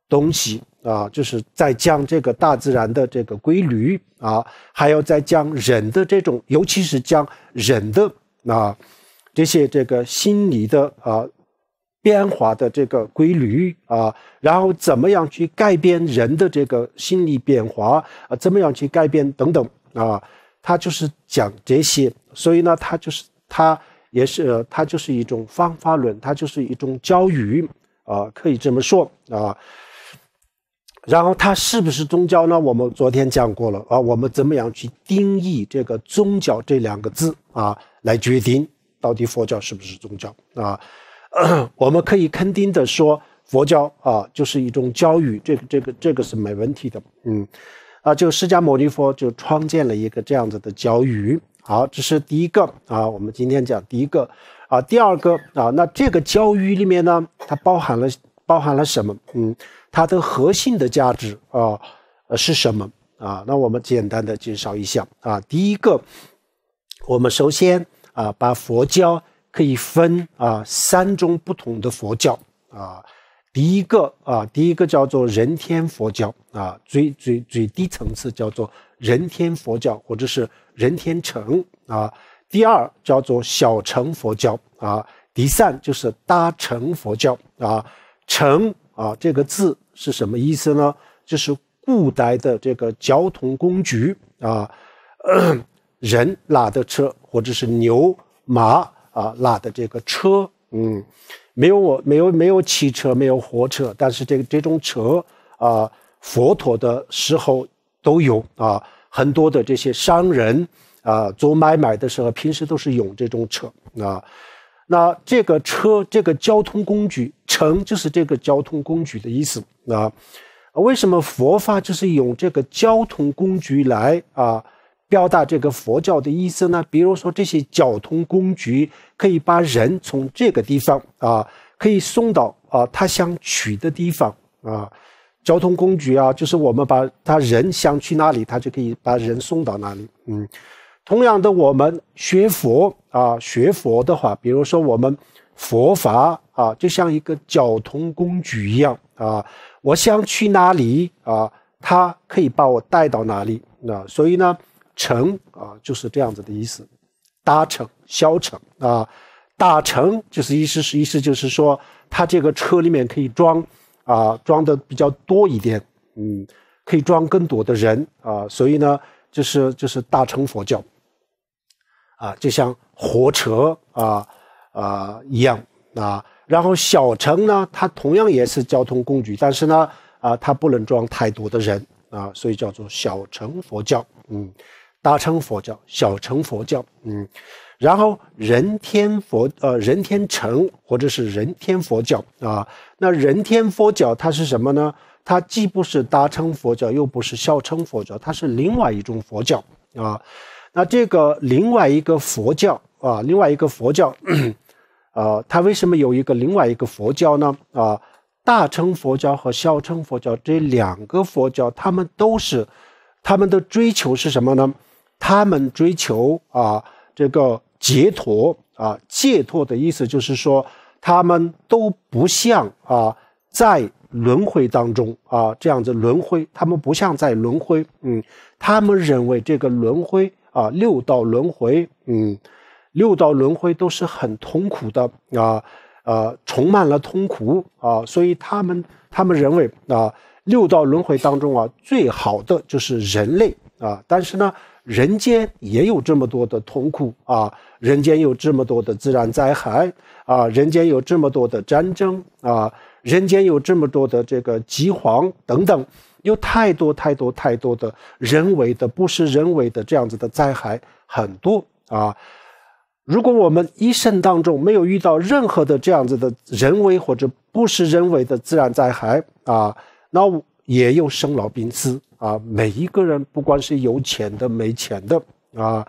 东西啊，就是在讲这个大自然的这个规律啊，还有在讲人的这种，尤其是讲人的啊。这些这个心理的啊变化的这个规律啊，然后怎么样去改变人的这个心理变化啊？怎么样去改变等等啊？他就是讲这些，所以呢，他就是他也是他就是一种方法论，他就是一种教育啊，可以这么说啊。然后它是不是宗教呢？我们昨天讲过了啊，我们怎么样去定义这个宗教这两个字啊，来决定。到底佛教是不是宗教啊？我们可以肯定的说，佛教啊就是一种教育，这个、这个、这个是没问题的。嗯，啊，就释迦牟尼佛就创建了一个这样子的教育。好，这是第一个啊。我们今天讲第一个啊，第二个啊，那这个教育里面呢，它包含了包含了什么？嗯，它的核心的价值啊是什么啊？那我们简单的介绍一下啊。第一个，我们首先。啊，把佛教可以分啊三种不同的佛教啊，第一个啊，第一个叫做人天佛教啊，最最最低层次叫做人天佛教或者是人天城啊。第二叫做小乘佛教啊，第三就是大乘佛教啊。乘啊这个字是什么意思呢？就是古代的这个交通工具啊，人拉的车。或者是牛马啊拉的这个车，嗯，没有我没有没有汽车没有火车，但是这个这种车啊，佛陀的时候都有啊，很多的这些商人啊做买卖的时候，平时都是用这种车啊。那这个车这个交通工具，乘就是这个交通工具的意思啊。为什么佛法就是用这个交通工具来啊？表达这个佛教的意思呢？比如说这些交通工具可以把人从这个地方啊，可以送到啊他想去的地方啊。交通工具啊，就是我们把他人想去哪里，他就可以把人送到哪里。嗯，同样的，我们学佛啊，学佛的话，比如说我们佛法啊，就像一个交通工具一样啊。我想去哪里啊？他可以把我带到哪里？啊。所以呢？乘啊就是这样子的意思，大乘、小乘啊，大乘就是意思，是意思就是说，它这个车里面可以装，啊，装的比较多一点，嗯，可以装更多的人啊，所以呢，就是就是大乘佛教，啊，就像火车啊啊一样啊，然后小乘呢，它同样也是交通工具，但是呢，啊，它不能装太多的人啊，所以叫做小乘佛教，嗯。大乘佛教、小乘佛教，嗯，然后人天佛呃人天成或者是人天佛教啊，那人天佛教它是什么呢？它既不是大乘佛教，又不是小乘佛教，它是另外一种佛教啊。那这个另外一个佛教啊，另外一个佛教，呃，它为什么有一个另外一个佛教呢？啊，大乘佛教和小乘佛教这两个佛教，他们都是他们的追求是什么呢？他们追求啊，这个解脱啊，解脱的意思就是说，他们都不像啊，在轮回当中啊，这样子轮回，他们不像在轮回，嗯，他们认为这个轮回啊，六道轮回，嗯，六道轮回都是很痛苦的啊，呃，充满了痛苦啊，所以他们他们认为啊，六道轮回当中啊，最好的就是人类啊，但是呢。人间也有这么多的痛苦啊，人间有这么多的自然灾害啊，人间有这么多的战争啊，人间有这么多的这个饥荒等等，有太多太多太多的人为的、不是人为的这样子的灾害很多啊。如果我们一生当中没有遇到任何的这样子的人为或者不是人为的自然灾害啊，那也有生老病死。啊，每一个人，不光是有钱的、没钱的，啊，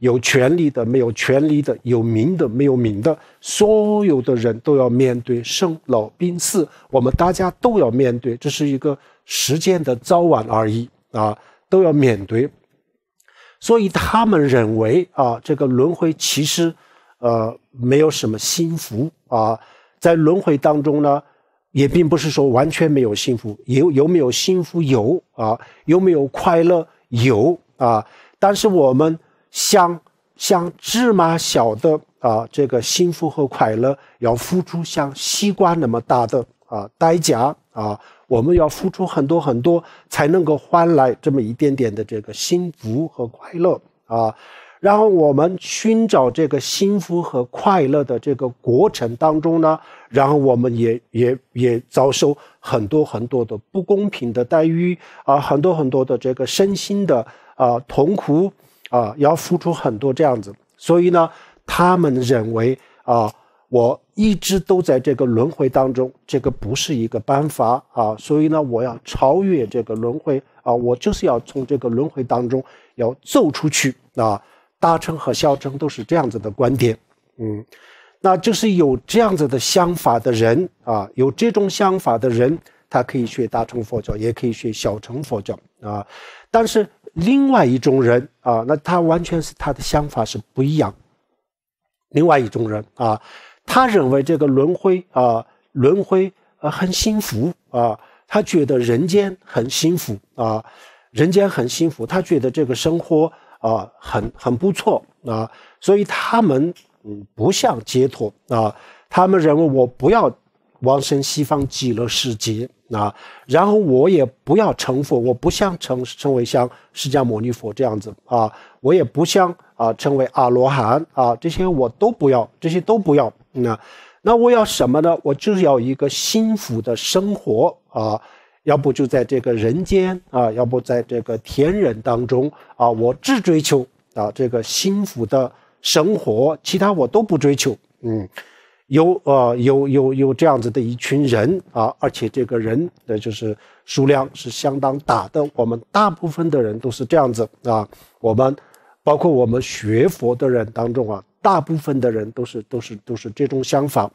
有权利的、没有权利的，有名的、没有名的，所有的人都要面对生老病死，我们大家都要面对，这是一个时间的早晚而已啊，都要面对。所以他们认为啊，这个轮回其实，呃，没有什么幸福啊，在轮回当中呢。也并不是说完全没有幸福，有有没有幸福有啊？有没有快乐有啊？但是我们像像芝麻小的啊，这个幸福和快乐要付出像西瓜那么大的啊代价啊，我们要付出很多很多才能够换来这么一点点的这个幸福和快乐啊。然后我们寻找这个幸福和快乐的这个过程当中呢？然后我们也也也遭受很多很多的不公平的待遇啊，很多很多的这个身心的啊痛苦啊，要付出很多这样子。所以呢，他们认为啊，我一直都在这个轮回当中，这个不是一个办法啊。所以呢，我要超越这个轮回啊，我就是要从这个轮回当中要走出去啊。大乘和小乘都是这样子的观点，嗯。那就是有这样子的想法的人啊，有这种想法的人，他可以学大乘佛教，也可以学小乘佛教啊。但是另外一种人啊，那他完全是他的想法是不一样。另外一种人啊，他认为这个轮回啊，轮回呃很幸福啊，他觉得人间很幸福啊，人间很幸福，他觉得这个生活啊很很不错啊，所以他们。不像解脱啊，他们认为我不要往生西方极乐世界啊，然后我也不要成佛，我不像成成为像释迦牟尼佛这样子啊，我也不像啊成为阿罗汉啊，这些我都不要，这些都不要。那那我要什么呢？我就是要一个幸福的生活啊，要不就在这个人间啊，要不在这个天人当中啊，我只追求啊这个幸福的。生活，其他我都不追求。嗯，有呃有有有这样子的一群人啊，而且这个人的就是数量是相当大的。我们大部分的人都是这样子啊，我们包括我们学佛的人当中啊，大部分的人都是都是都是这种想法。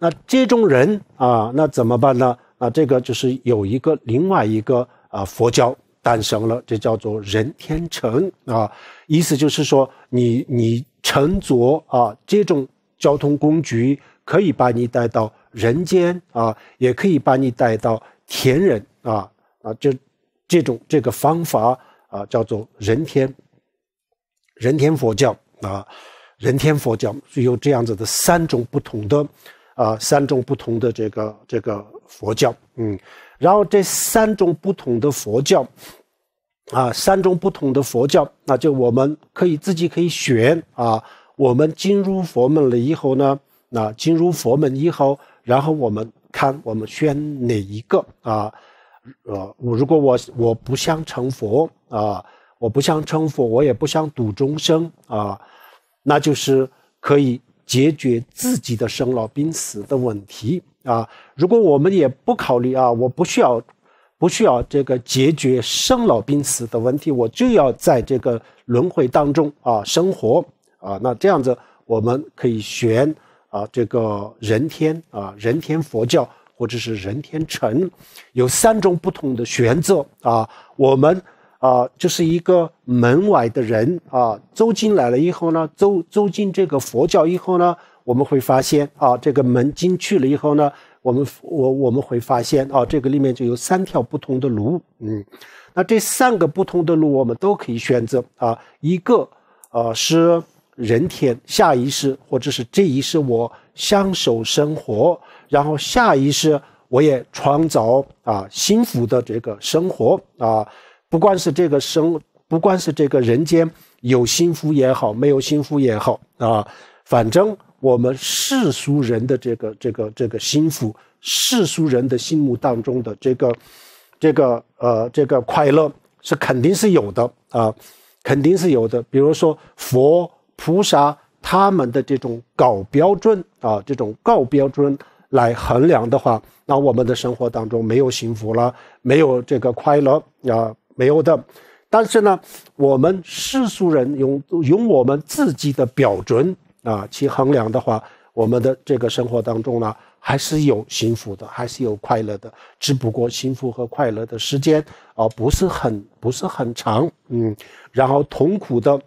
那这种人啊，那怎么办呢？啊，这个就是有一个另外一个啊佛教。诞生了，这叫做人天城啊，意思就是说，你你乘坐啊这种交通工具，可以把你带到人间啊，也可以把你带到天人啊啊，这这种这个方法啊，叫做人天人天佛教啊，人天佛教是有这样子的三种不同的啊，三种不同的这个这个佛教，嗯。然后这三种不同的佛教，啊，三种不同的佛教，那就我们可以自己可以选啊。我们进入佛门了以后呢，那进入佛门以后，然后我们看我们选哪一个啊？呃，我如果我我不想成佛啊，我不想成佛，我也不想度众生啊，那就是可以。解决自己的生老病死的问题啊！如果我们也不考虑啊，我不需要，不需要这个解决生老病死的问题，我就要在这个轮回当中啊生活啊，那这样子我们可以选啊，这个人天啊，人天佛教或者是人天城，有三种不同的选择啊，我们。啊，就是一个门外的人啊，走进来了以后呢，走走进这个佛教以后呢，我们会发现啊，这个门进去了以后呢，我们我我们会发现啊，这个里面就有三条不同的路，嗯，那这三个不同的路我们都可以选择啊，一个啊是人天下一世，或者是这一世我享受生活，然后下一世我也创造啊幸福的这个生活啊。不管是这个生，不管是这个人间有幸福也好，没有幸福也好啊，反正我们世俗人的这个这个这个幸福，世俗人的心目当中的这个这个呃这个快乐是肯定是有的啊，肯定是有的。比如说佛菩萨他们的这种高标准啊，这种高标准来衡量的话，那我们的生活当中没有幸福了，没有这个快乐啊。没有的，但是呢，我们世俗人用用我们自己的标准啊去衡量的话，我们的这个生活当中呢，还是有幸福的，还是有快乐的，只不过幸福和快乐的时间啊不是很不是很长，嗯，然后痛苦的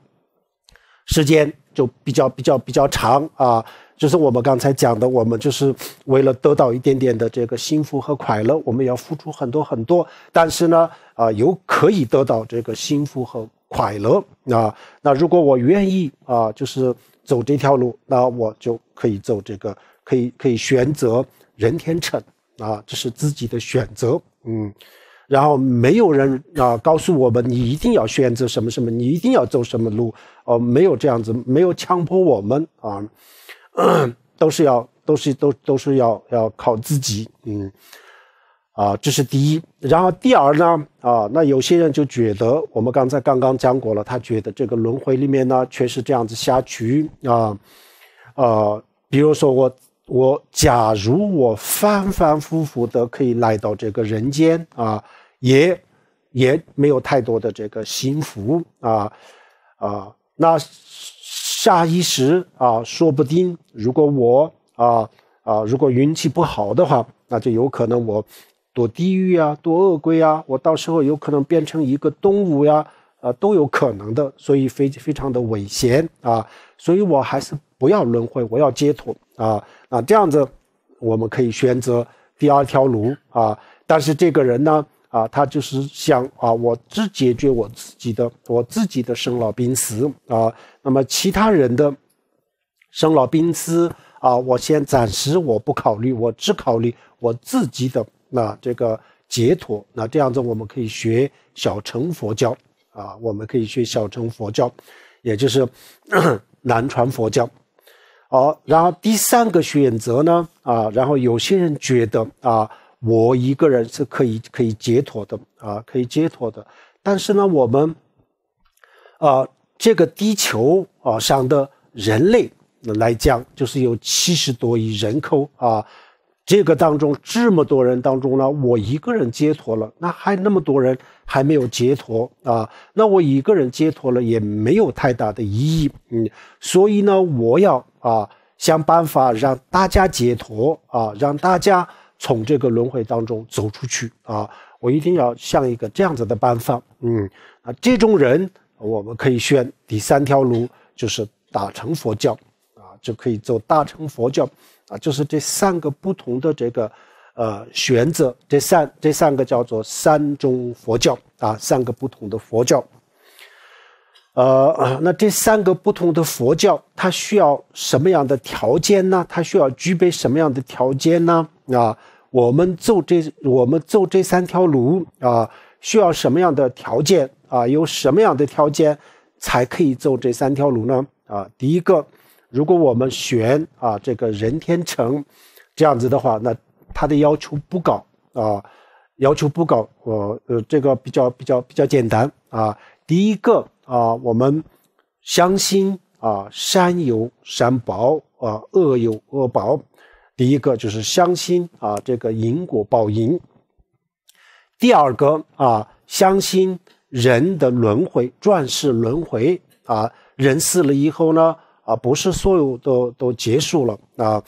时间就比较比较比较长啊。就是我们刚才讲的，我们就是为了得到一点点的这个幸福和快乐，我们要付出很多很多。但是呢，啊，有可以得到这个幸福和快乐啊。那如果我愿意啊，就是走这条路，那我就可以走这个，可以可以选择任天成啊，这是自己的选择。嗯，然后没有人啊告诉我们你一定要选择什么什么，你一定要走什么路，哦，没有这样子，没有强迫我们啊。都是要，都是都都是要要靠自己，嗯，啊，这是第一。然后第二呢，啊，那有些人就觉得，我们刚才刚刚讲过了，他觉得这个轮回里面呢，全是这样子下去啊，呃，比如说我我，假如我反反复复的可以来到这个人间啊，也也没有太多的这个幸福啊啊，那。下一时啊，说不定如果我啊啊，如果运气不好的话，那就有可能我躲地狱啊，躲恶鬼啊，我到时候有可能变成一个动物呀，啊，都有可能的，所以非非常的危险啊，所以我还是不要轮回，我要解脱啊啊，这样子我们可以选择第二条路啊，但是这个人呢啊，他就是想啊，我只解决我自己的我自己的生老病死啊。那么其他人的生老病死啊，我先暂时我不考虑，我只考虑我自己的那这个解脱。那这样子，我们可以学小乘佛教啊，我们可以学小乘佛教，也就是 南传佛教。好，然后第三个选择呢啊，然后有些人觉得啊，我一个人是可以可以解脱的啊，可以解脱的。但是呢，我们啊。这个地球啊上的人类来讲，就是有七十多亿人口啊，这个当中这么多人当中呢，我一个人解脱了，那还那么多人还没有解脱啊，那我一个人解脱了也没有太大的意义，嗯，所以呢，我要啊想办法让大家解脱啊，让大家从这个轮回当中走出去啊，我一定要像一个这样子的办法，嗯，啊这种人。我们可以选第三条路，就是大乘佛教啊，就可以做大乘佛教啊，就是这三个不同的这个呃选择，这三这三个叫做三种佛教啊，三个不同的佛教。呃，那这三个不同的佛教，它需要什么样的条件呢？它需要具备什么样的条件呢？啊，我们走这我们走这三条路啊，需要什么样的条件？啊，有什么样的条件才可以走这三条路呢？啊，第一个，如果我们选啊这个任天成这样子的话，那他的要求不高啊，要求不高，呃呃，这个比较比较比较简单啊。第一个啊，我们相信啊善有善报啊恶有恶报。第一个就是相信啊这个因果报应。第二个啊相信。人的轮回，转世轮回啊，人死了以后呢，啊，不是所有都都结束了啊，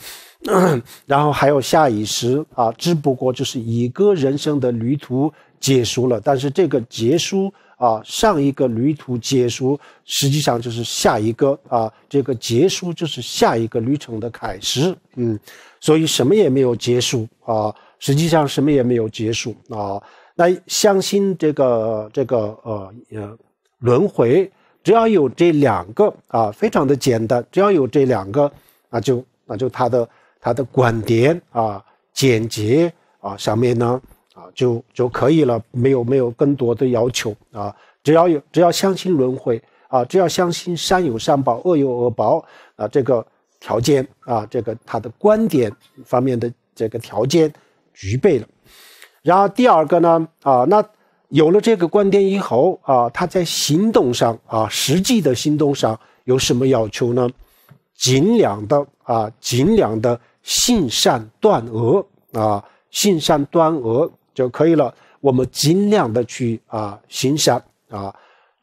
然后还有下一世啊，只不过就是一个人生的旅途结束了，但是这个结束啊，上一个旅途结束，实际上就是下一个啊，这个结束就是下一个旅程的开始，嗯，所以什么也没有结束啊，实际上什么也没有结束啊。那相信这个这个呃呃轮回，只要有这两个啊，非常的简单，只要有这两个，那就那就他的他的观点啊简洁啊上面呢啊就就可以了，没有没有更多的要求啊，只要有只要相信轮回啊，只要相信善有善报，恶有恶报啊这个条件啊这个他的观点方面的这个条件具备了。然后第二个呢？啊，那有了这个观点以后啊，他在行动上啊，实际的行动上有什么要求呢？尽量的啊，尽量的行善断恶啊，行善断恶就可以了。我们尽量的去啊，行善啊，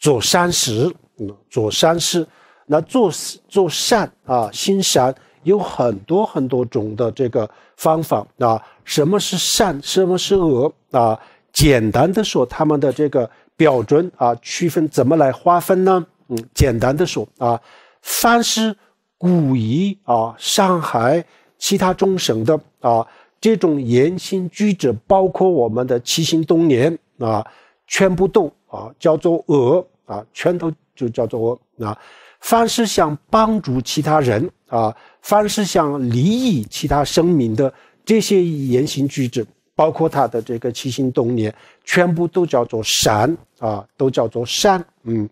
做善事，嗯，做善事。那做做善啊，行善有很多很多种的这个方法啊。什么是善？什么是恶？啊，简单的说，他们的这个标准啊，区分怎么来划分呢？嗯，简单的说啊，凡是古夷啊、上海其他中省的啊这种言行举止，包括我们的七星冬年啊，圈不动啊，叫做恶啊，全都就叫做恶啊。凡是想帮助其他人啊，凡是想利益其他生民的。这些言行举止，包括他的这个起心动念，全部都叫做善啊，都叫做善。嗯，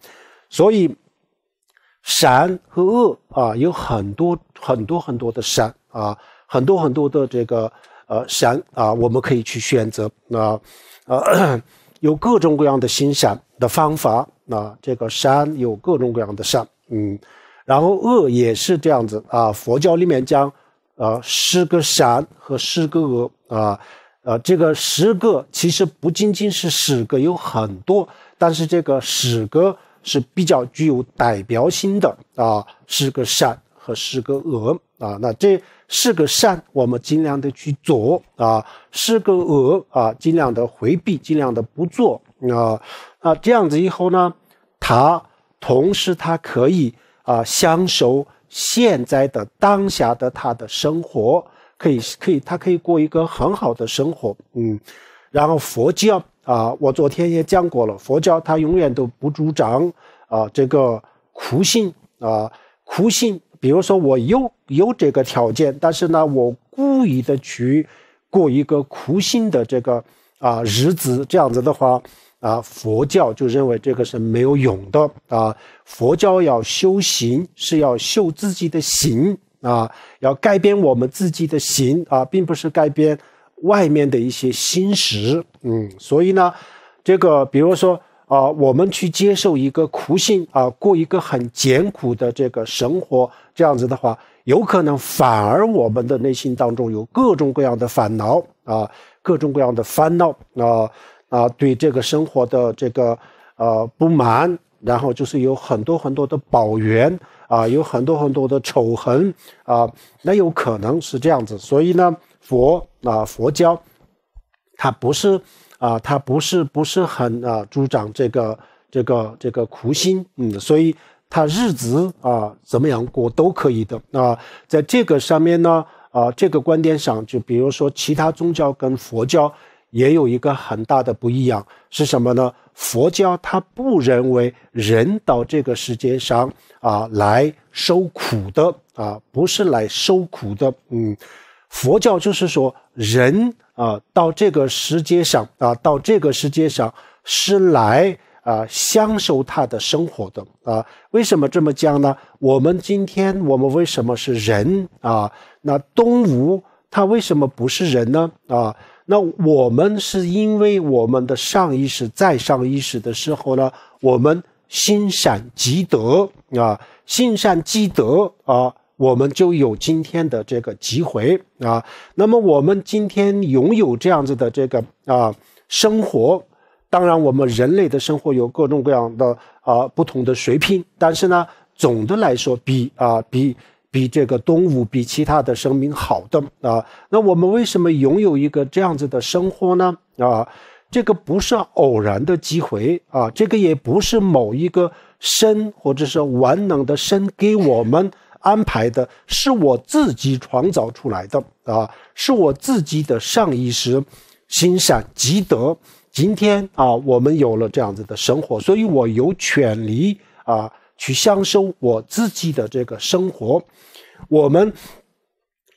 所以善和恶啊，有很多很多很多的善啊，很多很多的这个呃善啊，我们可以去选择。那呃，有各种各样的心善的方法。那这个善有各种各样的善。嗯，然后恶也是这样子啊。佛教里面讲。呃，十个善和十个恶啊，呃，这个十个其实不仅仅是十个，有很多，但是这个十个是比较具有代表性的啊，十个善和十个恶啊，那这十个善我们尽量的去做啊，十个恶啊尽量的回避，尽量的不做啊啊，这样子以后呢，他同时他可以啊相守。现在的当下的他的生活，可以可以，他可以过一个很好的生活，嗯。然后佛教啊，我昨天也讲过了，佛教他永远都不主张啊这个苦行啊苦行。比如说我有有这个条件，但是呢，我故意的去过一个苦行的这个啊日子，这样子的话。啊，佛教就认为这个是没有用的啊。佛教要修行，是要修自己的行啊，要改变我们自己的行啊，并不是改变外面的一些心识。嗯，所以呢，这个比如说啊，我们去接受一个苦行啊，过一个很艰苦的这个生活，这样子的话，有可能反而我们的内心当中有各种各样的烦恼啊，各种各样的烦恼啊。啊，对这个生活的这个呃不满，然后就是有很多很多的抱怨啊，有很多很多的仇恨啊，那有可能是这样子。所以呢，佛啊，佛教，它不是啊，它不是不是很啊助长这个这个这个苦心，嗯，所以他日子啊怎么样过都可以的啊。在这个上面呢，啊，这个观点上，就比如说其他宗教跟佛教。也有一个很大的不一样是什么呢？佛教它不认为人到这个世界上啊来受苦的啊，不是来受苦的。嗯，佛教就是说人啊到这个世界上啊到这个世界上是来啊享受他的生活的啊。为什么这么讲呢？我们今天我们为什么是人啊？那东吴他为什么不是人呢？啊？那我们是因为我们的上意识再上意识的时候呢，我们行善积德啊，行善积德啊，我们就有今天的这个机会啊。那么我们今天拥有这样子的这个啊生活，当然我们人类的生活有各种各样的啊不同的水平，但是呢，总的来说比啊比。比这个动物、比其他的生命好的啊，那我们为什么拥有一个这样子的生活呢？啊，这个不是偶然的机会啊，这个也不是某一个生或者是万能的神给我们安排的，是我自己创造出来的啊，是我自己的上意识行善积德，今天啊我们有了这样子的生活，所以我有权利啊去享受我自己的这个生活。我们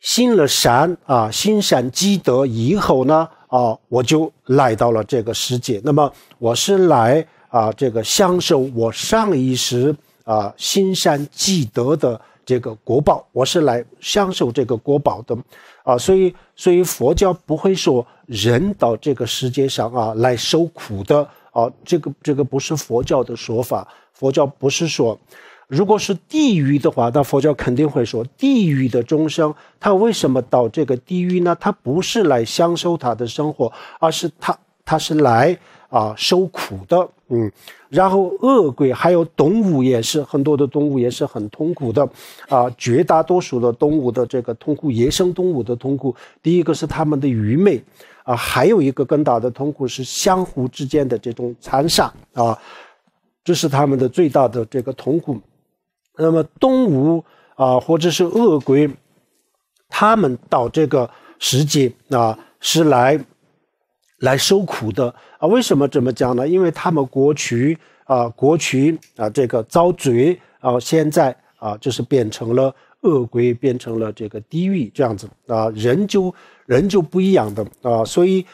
信了善啊，行善积德以后呢，啊，我就来到了这个世界。那么我是来啊，这个享受我上一世啊，行善积德的这个国宝，我是来享受这个国宝的啊。所以，所以佛教不会说人到这个世界上啊来受苦的啊，这个这个不是佛教的说法，佛教不是说。如果是地狱的话，那佛教肯定会说地狱的众生，他为什么到这个地狱呢？他不是来享受他的生活，而是他他是来啊受苦的。嗯，然后恶鬼还有动物也是很多的动物也是很痛苦的啊。绝大多数的动物的这个痛苦，野生动物的痛苦，第一个是他们的愚昧啊，还有一个更大的痛苦是相互之间的这种残杀啊，这是他们的最大的这个痛苦。那么东吴啊，或者是鄂鬼，他们到这个世界啊，是来来受苦的啊？为什么这么讲呢？因为他们国渠啊，国渠啊，这个遭罪啊，现在啊，就是变成了鳄龟变成了这个地狱这样子啊，人就人就不一样的啊，所以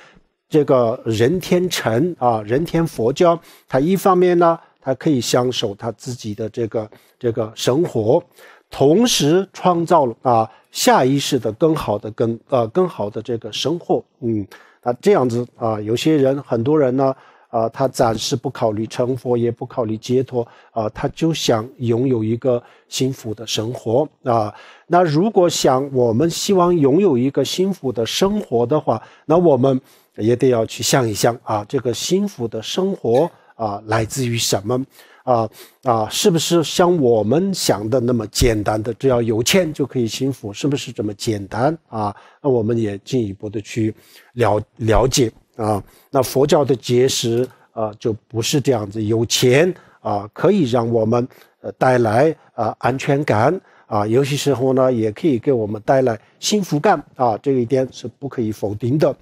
这个人天成啊，人天佛教，它一方面呢。还可以享受他自己的这个这个生活，同时创造了啊下意识的更好的更呃更好的这个生活，嗯，那这样子啊，有些人很多人呢啊，他暂时不考虑成佛，也不考虑解脱啊，他就想拥有一个幸福的生活啊。那如果想我们希望拥有一个幸福的生活的话，那我们也得要去想一想啊，这个幸福的生活。啊，来自于什么？啊啊，是不是像我们想的那么简单的？只要有钱就可以幸福，是不是这么简单？啊，那我们也进一步的去了了解啊。那佛教的解释啊，就不是这样子。有钱啊，可以让我们呃带来啊安全感啊，有些时候呢，也可以给我们带来幸福感啊，这一点是不可以否定的。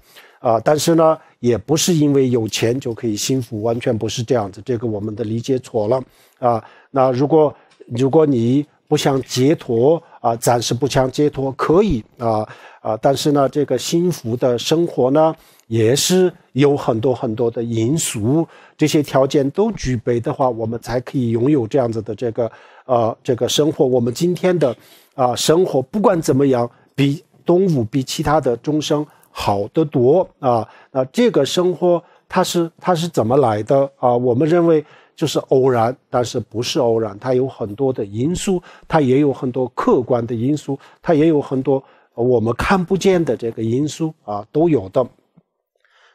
啊，但是呢，也不是因为有钱就可以幸福，完全不是这样子。这个我们的理解错了啊。那如果如果你不想解脱啊，暂时不想解脱，可以啊啊。但是呢，这个幸福的生活呢，也是有很多很多的因素，这些条件都具备的话，我们才可以拥有这样子的这个呃这个生活。我们今天的啊生活，不管怎么样，比东武比其他的众生。好的多啊！那这个生活它是它是怎么来的啊？我们认为就是偶然，但是不是偶然？它有很多的因素，它也有很多客观的因素，它也有很多我们看不见的这个因素啊，都有的。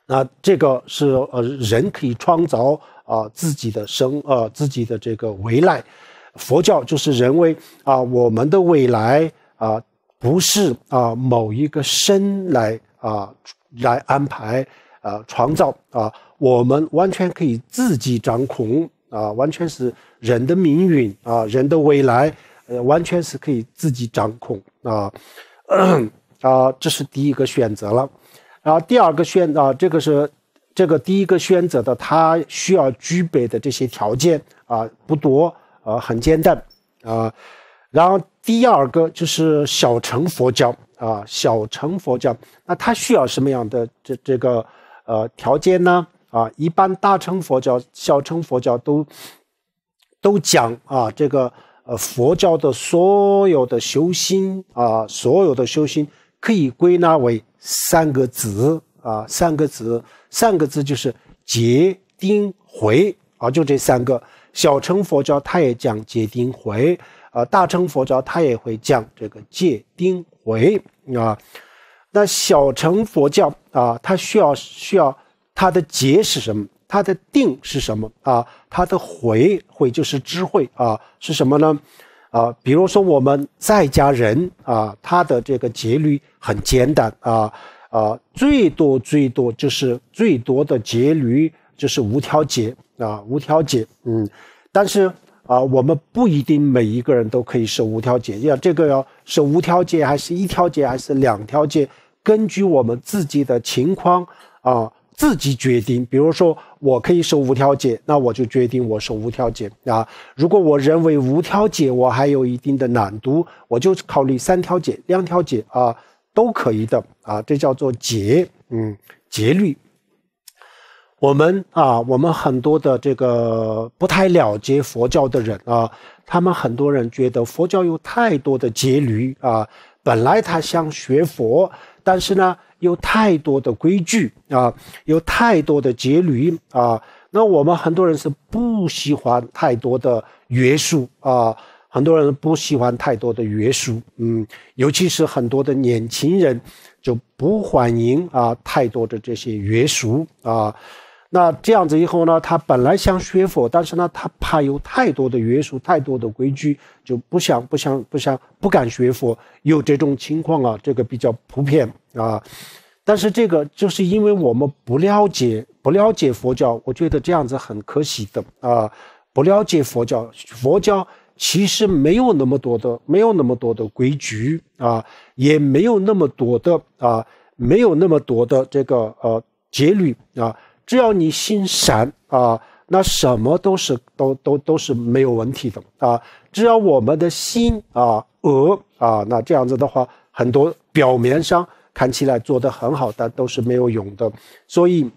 那这个是呃，人可以创造啊自己的生呃自己的这个未来。佛教就是认为啊，我们的未来啊不是啊某一个生来。啊，来安排，啊，创造啊，我们完全可以自己掌控啊，完全是人的命运啊，人的未来，呃，完全是可以自己掌控啊，啊，这是第一个选择了，然后第二个选啊，这个是这个第一个选择的，它需要具备的这些条件啊不多，啊，很简单啊，然后第二个就是小乘佛教。啊，小乘佛教那它需要什么样的这这个呃条件呢？啊，一般大乘佛教、小乘佛教都都讲啊，这个呃佛教的所有的修心啊，所有的修心可以归纳为三个字啊，三个字，三个字就是结、定回啊，就这三个。小乘佛教它也讲戒定慧啊，大乘佛教它也会讲这个戒定。回啊，那小乘佛教啊，它需要需要它的结是什么？它的定是什么啊？它的回回就是智慧啊，是什么呢？啊，比如说我们在家人啊，他的这个节律很简单啊啊，最多最多就是最多的节律就是无条节啊，无条节。嗯，但是。啊，我们不一定每一个人都可以是无条件，要这个要是无条件，还是一条件还是两条件，根据我们自己的情况啊，自己决定。比如说，我可以是无条件，那我就决定我是无条件啊。如果我认为无条件我还有一定的难度，我就考虑三条件，两条件啊，都可以的啊。这叫做节，嗯，节律。我们啊，我们很多的这个不太了解佛教的人啊，他们很多人觉得佛教有太多的戒律啊，本来他想学佛，但是呢，有太多的规矩啊，有太多的戒律啊。那我们很多人是不喜欢太多的约束啊，很多人不喜欢太多的约束，嗯，尤其是很多的年轻人就不欢迎啊太多的这些约束啊。那这样子以后呢？他本来想学佛，但是呢，他怕有太多的约束、太多的规矩，就不想、不想、不想、不敢学佛。有这种情况啊，这个比较普遍啊。但是这个就是因为我们不了解、不了解佛教，我觉得这样子很可惜的啊。不了解佛教，佛教其实没有那么多的、没有那么多的规矩啊，也没有那么多的啊，没有那么多的这个呃节律啊。只要你心善啊，那什么都是都都都是没有问题的啊。只要我们的心啊恶啊，那这样子的话，很多表面上看起来做的很好，但都是没有用的。所以，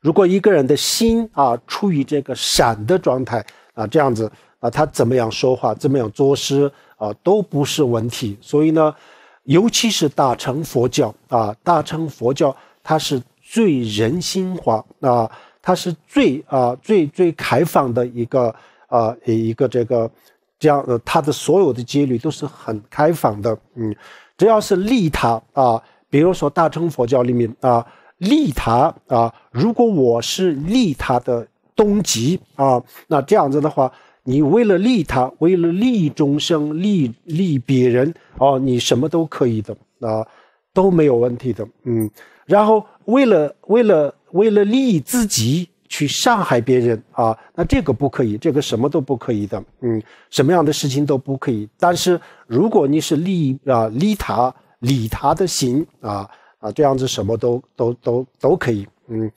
如果一个人的心啊处于这个善的状态啊，这样子啊，他怎么样说话，怎么样做事啊，都不是问题。所以呢，尤其是大乘佛教啊，大乘佛教它是。最人性化啊，它是最啊最最开放的一个啊一个这个这样呃，它的所有的戒律都是很开放的。嗯，只要是利他啊，比如说大乘佛教里面啊利他啊，如果我是利他的东极啊，那这样子的话，你为了利他，为了利众生，利利别人哦，你什么都可以的啊，都没有问题的。嗯，然后。为了为了为了利益自己去伤害别人啊，那这个不可以，这个什么都不可以的，嗯，什么样的事情都不可以。但是如果你是利啊利他利他的心啊啊这样子什么都都都都可以，嗯，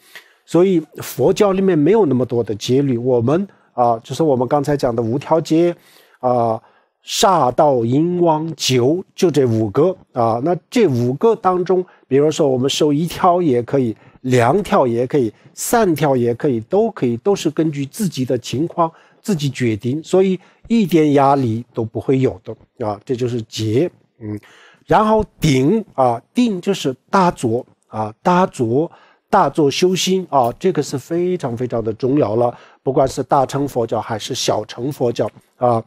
所以佛教里面没有那么多的戒律，我们啊就是我们刚才讲的五条戒啊，杀道淫王酒就这五个啊，那这五个当中。比如说，我们收一条也可以，两条也可以，三条也可以，都可以，都是根据自己的情况自己决定，所以一点压力都不会有的啊，这就是劫。嗯，然后定啊，定就是大作啊，大作，大作修心啊，这个是非常非常的重要了，不管是大乘佛教还是小乘佛教啊。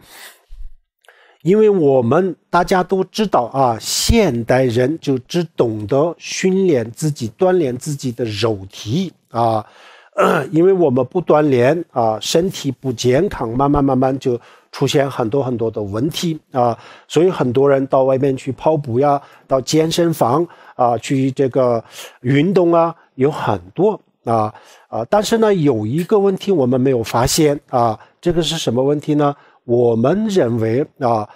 因为我们大家都知道啊，现代人就只懂得训练自己、锻炼自己的肉体啊，因为我们不锻炼啊，身体不健康，慢慢慢慢就出现很多很多的问题啊。所以很多人到外面去跑步呀，到健身房啊去这个运动啊，有很多啊啊。但是呢，有一个问题我们没有发现啊，这个是什么问题呢？我们认为啊，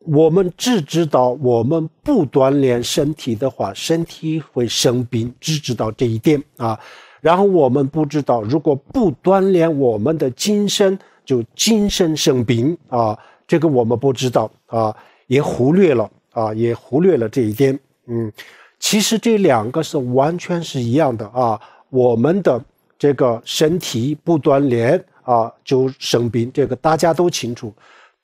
我们只知道我们不锻炼身体的话，身体会生病，只知道这一点啊。然后我们不知道，如果不锻炼，我们的精神就精神生病啊。这个我们不知道啊，也忽略了啊，也忽略了这一点。嗯，其实这两个是完全是一样的啊。我们的这个身体不锻炼。啊，就生病，这个大家都清楚。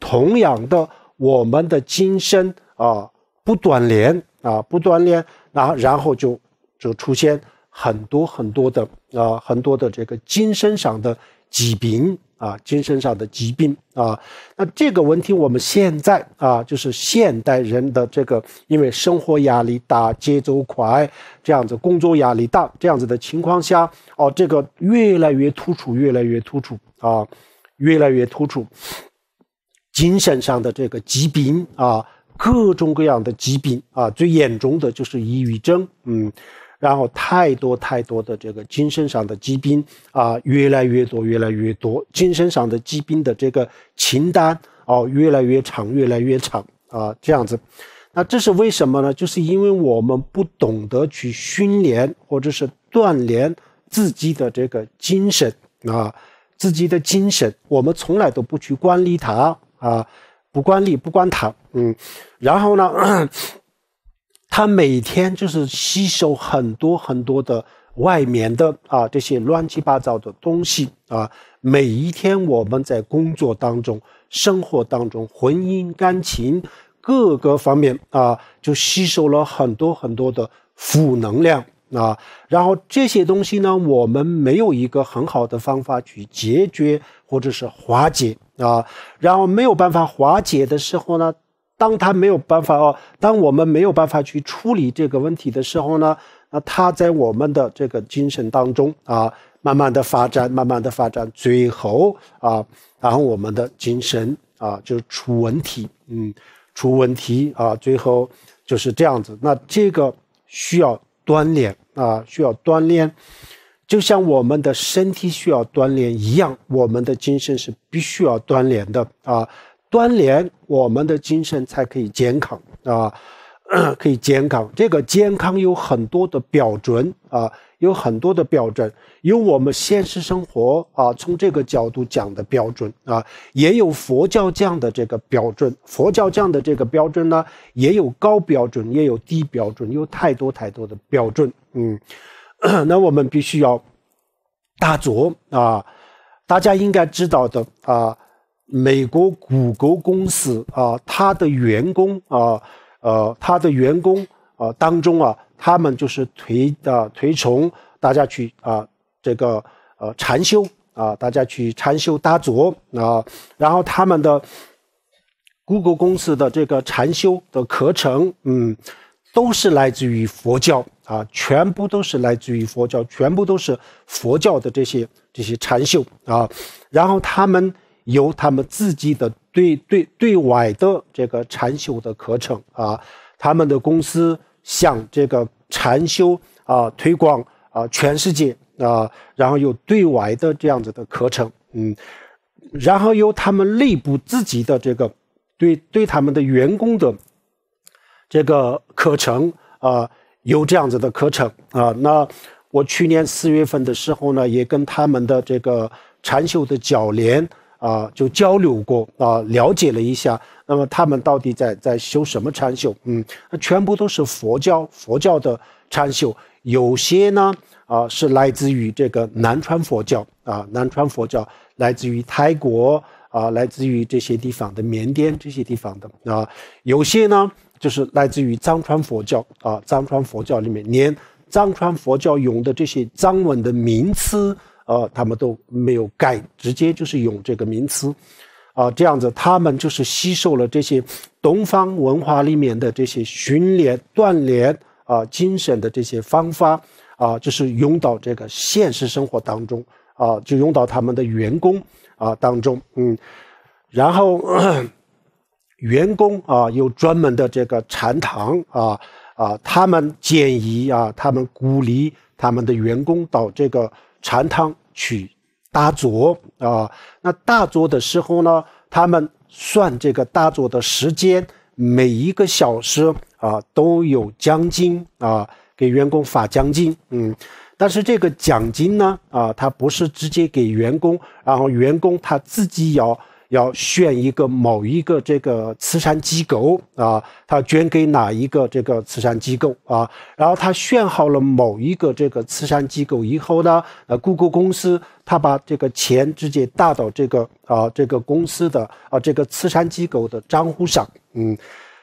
同样的，我们的精神啊，不锻炼啊，不锻炼，那然后就就出现很多很多的啊，很多的这个精神上的疾病啊，精神上的疾病啊。那这个问题，我们现在啊，就是现代人的这个，因为生活压力大，节奏快，这样子，工作压力大，这样子的情况下，哦，这个越来越突出，越来越突出。啊，越来越突出精神上的这个疾病啊，各种各样的疾病啊，最严重的就是抑郁症，嗯，然后太多太多的这个精神上的疾病啊，越来越多，越来越多，精神上的疾病的这个清单哦，越来越长，越来越长啊，这样子，那这是为什么呢？就是因为我们不懂得去训练或者是锻炼自己的这个精神啊。自己的精神，我们从来都不去管理它啊，不管理，不管它，嗯，然后呢，他每天就是吸收很多很多的外面的啊这些乱七八糟的东西啊，每一天我们在工作当中、生活当中、婚姻感情各个方面啊，就吸收了很多很多的负能量。啊，然后这些东西呢，我们没有一个很好的方法去解决或者是化解啊，然后没有办法化解的时候呢，当他没有办法哦，当我们没有办法去处理这个问题的时候呢，那他在我们的这个精神当中啊，慢慢的发展，慢慢的发展，最后啊，然后我们的精神啊，就出问题，嗯，出问题啊，最后就是这样子，那这个需要。锻炼啊，需要锻炼，就像我们的身体需要锻炼一样，我们的精神是必须要锻炼的啊！锻炼我们的精神才可以健康啊，可以健康。这个健康有很多的标准啊。有很多的标准，有我们现实生活啊，从这个角度讲的标准啊，也有佛教这样的这个标准。佛教这样的这个标准呢，也有高标准，也有低标准，有太多太多的标准。嗯，那我们必须要大佐啊。大家应该知道的啊，美国谷歌公司啊，它的员工啊，呃，它的员工啊，当中啊。他们就是推啊推崇大家去啊这个呃禅修啊，大家去禅修打坐啊，然后他们的 Google 公司的这个禅修的课程，嗯，都是来自于佛教啊，全部都是来自于佛教，全部都是佛教的这些这些禅修啊，然后他们有他们自己的对对对外的这个禅修的课程啊，他们的公司。向这个禅修啊推广啊全世界啊，然后有对外的这样子的课程，嗯，然后有他们内部自己的这个对对他们的员工的这个课程啊，有这样子的课程啊。那我去年四月份的时候呢，也跟他们的这个禅修的教啊、啊，就交流过啊，了解了一下，那么他们到底在在修什么禅修？嗯，那全部都是佛教，佛教的禅修，有些呢啊是来自于这个南传佛教啊，南传佛教来自于泰国啊，来自于这些地方的缅甸这些地方的啊，有些呢就是来自于藏传佛教啊，藏传佛教里面连藏传佛教用的这些藏文的名词。呃，他们都没有改，直接就是用这个名词，啊，这样子，他们就是吸收了这些东方文化里面的这些训练、锻炼啊精神的这些方法，啊，就是用到这个现实生活当中，啊，就用到他们的员工啊当中，嗯，然后员工啊有专门的这个禅堂啊啊，他们建议啊，他们鼓励他们的员工到这个。禅汤去大桌啊，那大桌的时候呢，他们算这个大桌的时间，每一个小时啊都有奖金啊，给员工发奖金。嗯，但是这个奖金呢啊，他不是直接给员工，然后员工他自己要。要选一个某一个这个慈善机构啊，他捐给哪一个这个慈善机构啊？然后他选好了某一个这个慈善机构以后呢，呃，谷歌公司他把这个钱直接打到这个啊这个公司的啊这个慈善机构的账户上，嗯，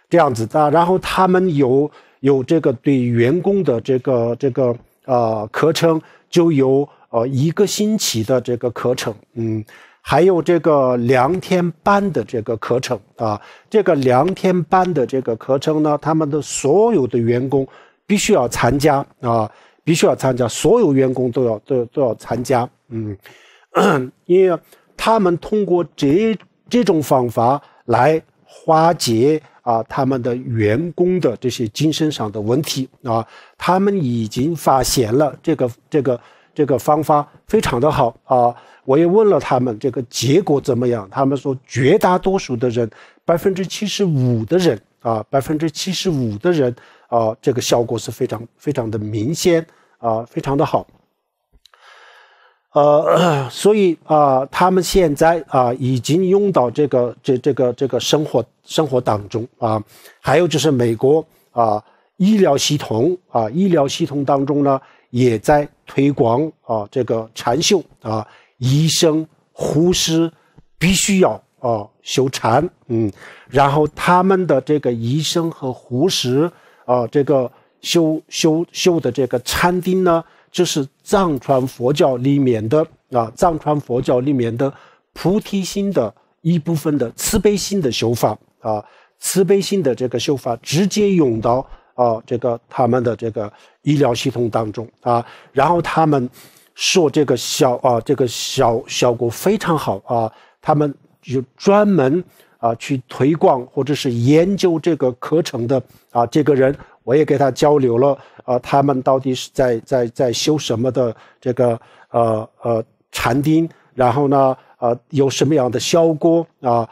这样子的。然后他们有有这个对员工的这个这个呃课程，就有呃一个星期的这个课程，嗯。还有这个两天班的这个课程啊，这个两天班的这个课程呢，他们的所有的员工必须要参加啊，必须要参加，所有员工都要都都要参加，嗯，因为他们通过这这种方法来化解啊他们的员工的这些精神上的问题啊，他们已经发现了这个这个。这个方法非常的好啊！我也问了他们，这个结果怎么样？他们说绝大多数的人，百分之七十五的人啊，百分之七十五的人啊，这个效果是非常非常的明显啊，非常的好。呃，所以啊，他们现在啊已经用到这个这这个这个生活生活当中啊，还有就是美国啊医疗系统啊医疗系统当中呢也在。推广啊，这个禅修啊，医生、护士必须要啊修禅，嗯，然后他们的这个医生和护士啊，这个修修修的这个禅定呢，就是藏传佛教里面的啊，藏传佛教里面的菩提心的一部分的慈悲心的修法啊，慈悲心的这个修法直接用到。啊，这个他们的这个医疗系统当中啊，然后他们说这个效啊，这个效效果非常好啊。他们有专门啊去推广或者是研究这个课程的啊，这个人我也给他交流了啊，他们到底是在在在修什么的这个呃呃禅定，然后呢呃有什么样的效果啊？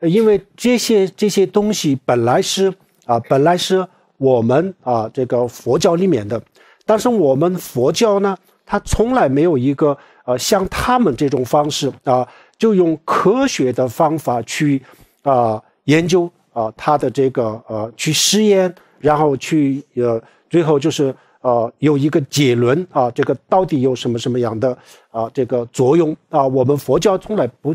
因为这些这些东西本来是啊，本来是。我们啊，这个佛教里面的，但是我们佛教呢，它从来没有一个呃像他们这种方式啊，就用科学的方法去啊研究啊它的这个呃去实验，然后去呃最后就是呃有一个结论啊，这个到底有什么什么样的啊这个作用啊？我们佛教从来不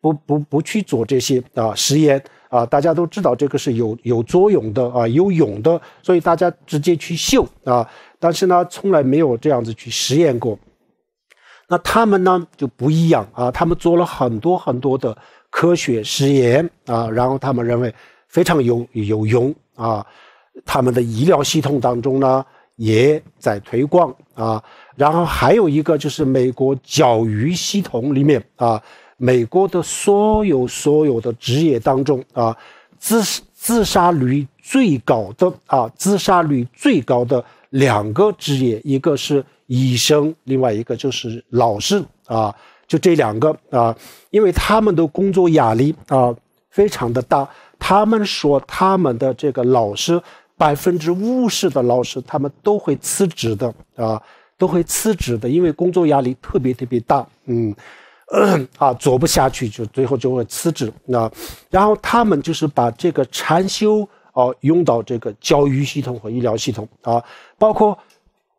不不不去做这些啊实验。啊，大家都知道这个是有有作用的啊，有用的，所以大家直接去秀啊。但是呢，从来没有这样子去实验过。那他们呢就不一样啊，他们做了很多很多的科学实验啊，然后他们认为非常有有用啊。他们的医疗系统当中呢也在推广啊。然后还有一个就是美国教育系统里面啊。美国的所有所有的职业当中啊，自自杀率最高的啊，自杀率最高的两个职业，一个是医生，另外一个就是老师啊，就这两个啊，因为他们的工作压力啊非常的大。他们说他们的这个老师，百分之五十的老师他们都会辞职的啊，都会辞职的，因为工作压力特别特别大。嗯。啊，做不下去就最后就会辞职。那，然后他们就是把这个禅修啊用到这个教育系统和医疗系统啊，包括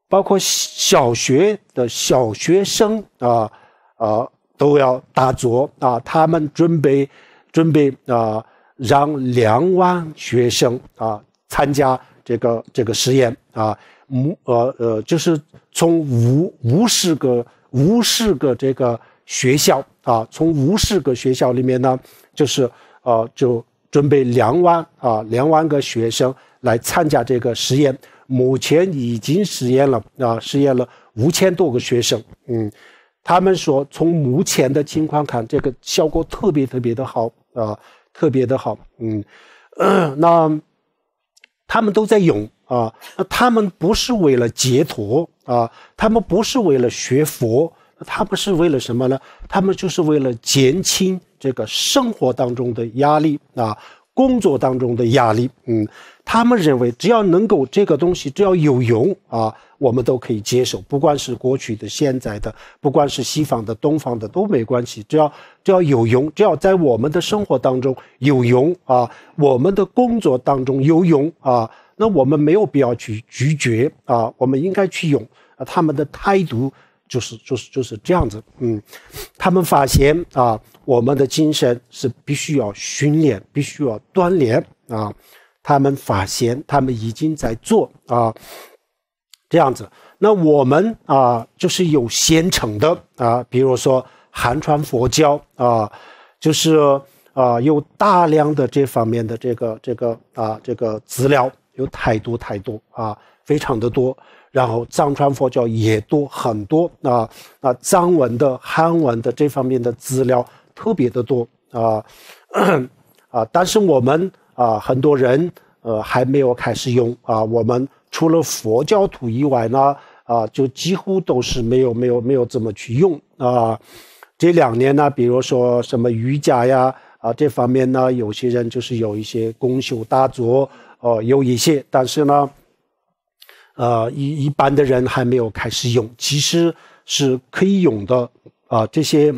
包括小学的小学生啊啊都要打坐啊。他们准备准备啊，让两万学生啊参加这个这个实验啊，母呃呃就是从无无十个无十个这个。学校啊，从五十个学校里面呢，就是啊，就准备两万啊，两万个学生来参加这个实验。目前已经实验了啊，实验了五千多个学生。嗯，他们说从目前的情况看，这个效果特别特别的好啊，特别的好。嗯，那他们都在用啊，那他们不是为了解脱啊，他们不是为了学佛。他们是为了什么呢？他们就是为了减轻这个生活当中的压力啊，工作当中的压力。嗯，他们认为只要能够这个东西只要有用啊，我们都可以接受。不管是过去的、现在的，不管是西方的、东方的都没关系。只要只要有用，只要在我们的生活当中有用啊，我们的工作当中有用啊，那我们没有必要去拒绝啊，我们应该去用。啊，他们的态度。就是就是就是这样子，嗯，他们发现啊，我们的精神是必须要训练，必须要锻炼啊。他们发现，他们已经在做啊，这样子。那我们啊，就是有现成的啊，比如说汉传佛教啊，就是啊，有大量的这方面的这个这个啊这个资料，有太多太多啊，非常的多。然后藏传佛教也多很多啊啊，藏文的、汉文的这方面的资料特别的多啊啊，但是我们啊很多人呃还没有开始用啊，我们除了佛教徒以外呢啊，就几乎都是没有没有没有怎么去用啊。这两年呢，比如说什么瑜伽呀啊这方面呢，有些人就是有一些功修大作哦有一些，但是呢。呃，一一般的人还没有开始用，其实是可以用的啊。这些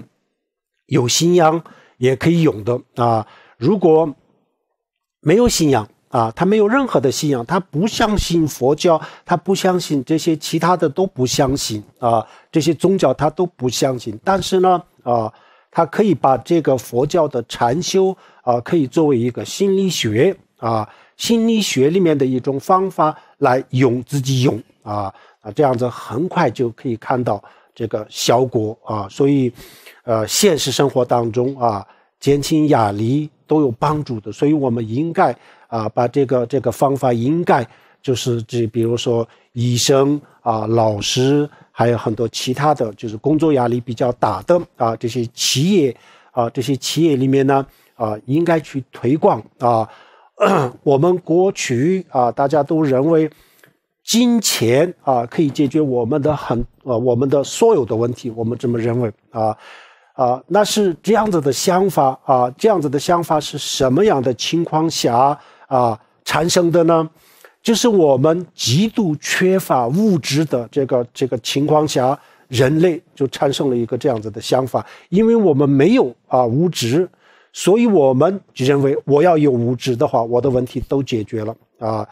有信仰也可以用的啊。如果没有信仰啊，他没有任何的信仰，他不相信佛教，他不相信这些其他的都不相信啊，这些宗教他都不相信。但是呢，啊，他可以把这个佛教的禅修啊，可以作为一个心理学啊，心理学里面的一种方法。来用自己用啊啊，这样子很快就可以看到这个效果啊，所以，呃，现实生活当中啊，减轻压力都有帮助的，所以我们应该啊把这个这个方法应该就是这，比如说医生啊、老师，还有很多其他的就是工作压力比较大的啊，这些企业啊，这些企业里面呢啊，应该去推广啊。我们过去啊，大家都认为金钱啊可以解决我们的很呃我们的所有的问题，我们这么认为啊啊，那是这样子的想法啊，这样子的想法是什么样的情况下啊产生的呢？就是我们极度缺乏物质的这个这个情况下，人类就产生了一个这样子的想法，因为我们没有啊物质。所以我们就认为，我要有物质的话，我的问题都解决了啊，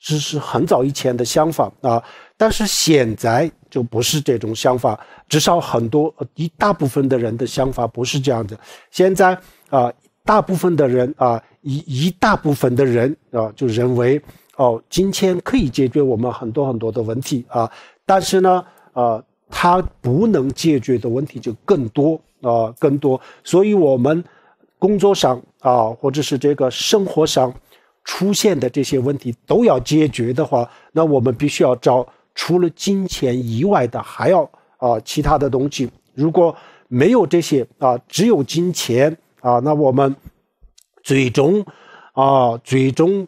这 是很早以前的想法啊。但是现在就不是这种想法，至少很多一大部分的人的想法不是这样子。现在啊，大部分的人啊，一一大部分的人啊，就认为哦，金钱可以解决我们很多很多的问题啊。但是呢，啊，它不能解决的问题就更多。啊，更多，所以我们工作上啊，或者是这个生活上出现的这些问题都要解决的话，那我们必须要找除了金钱以外的，还要啊其他的东西。如果没有这些啊，只有金钱啊，那我们最终啊，最终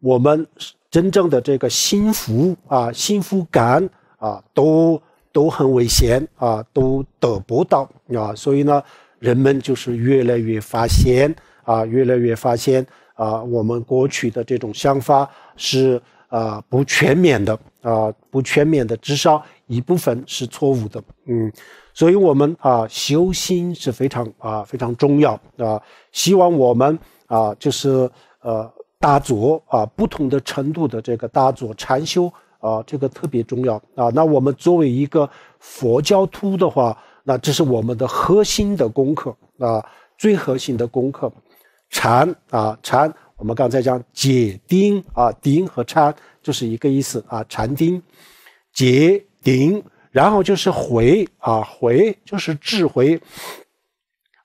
我们真正的这个幸福啊，幸福感啊，都。都很危险啊，都得不到啊，所以呢，人们就是越来越发现啊，越来越发现啊，我们过去的这种想法是啊不全面的啊，不全面的，至少一部分是错误的。嗯，所以我们啊修心是非常啊非常重要啊，希望我们啊就是呃大作啊不同的程度的这个大作禅修。啊，这个特别重要啊！那我们作为一个佛教徒的话，那这是我们的核心的功课，啊，最核心的功课，禅啊禅，我们刚才讲解丁啊丁和禅就是一个意思啊禅丁，解丁，然后就是回啊回就是智慧，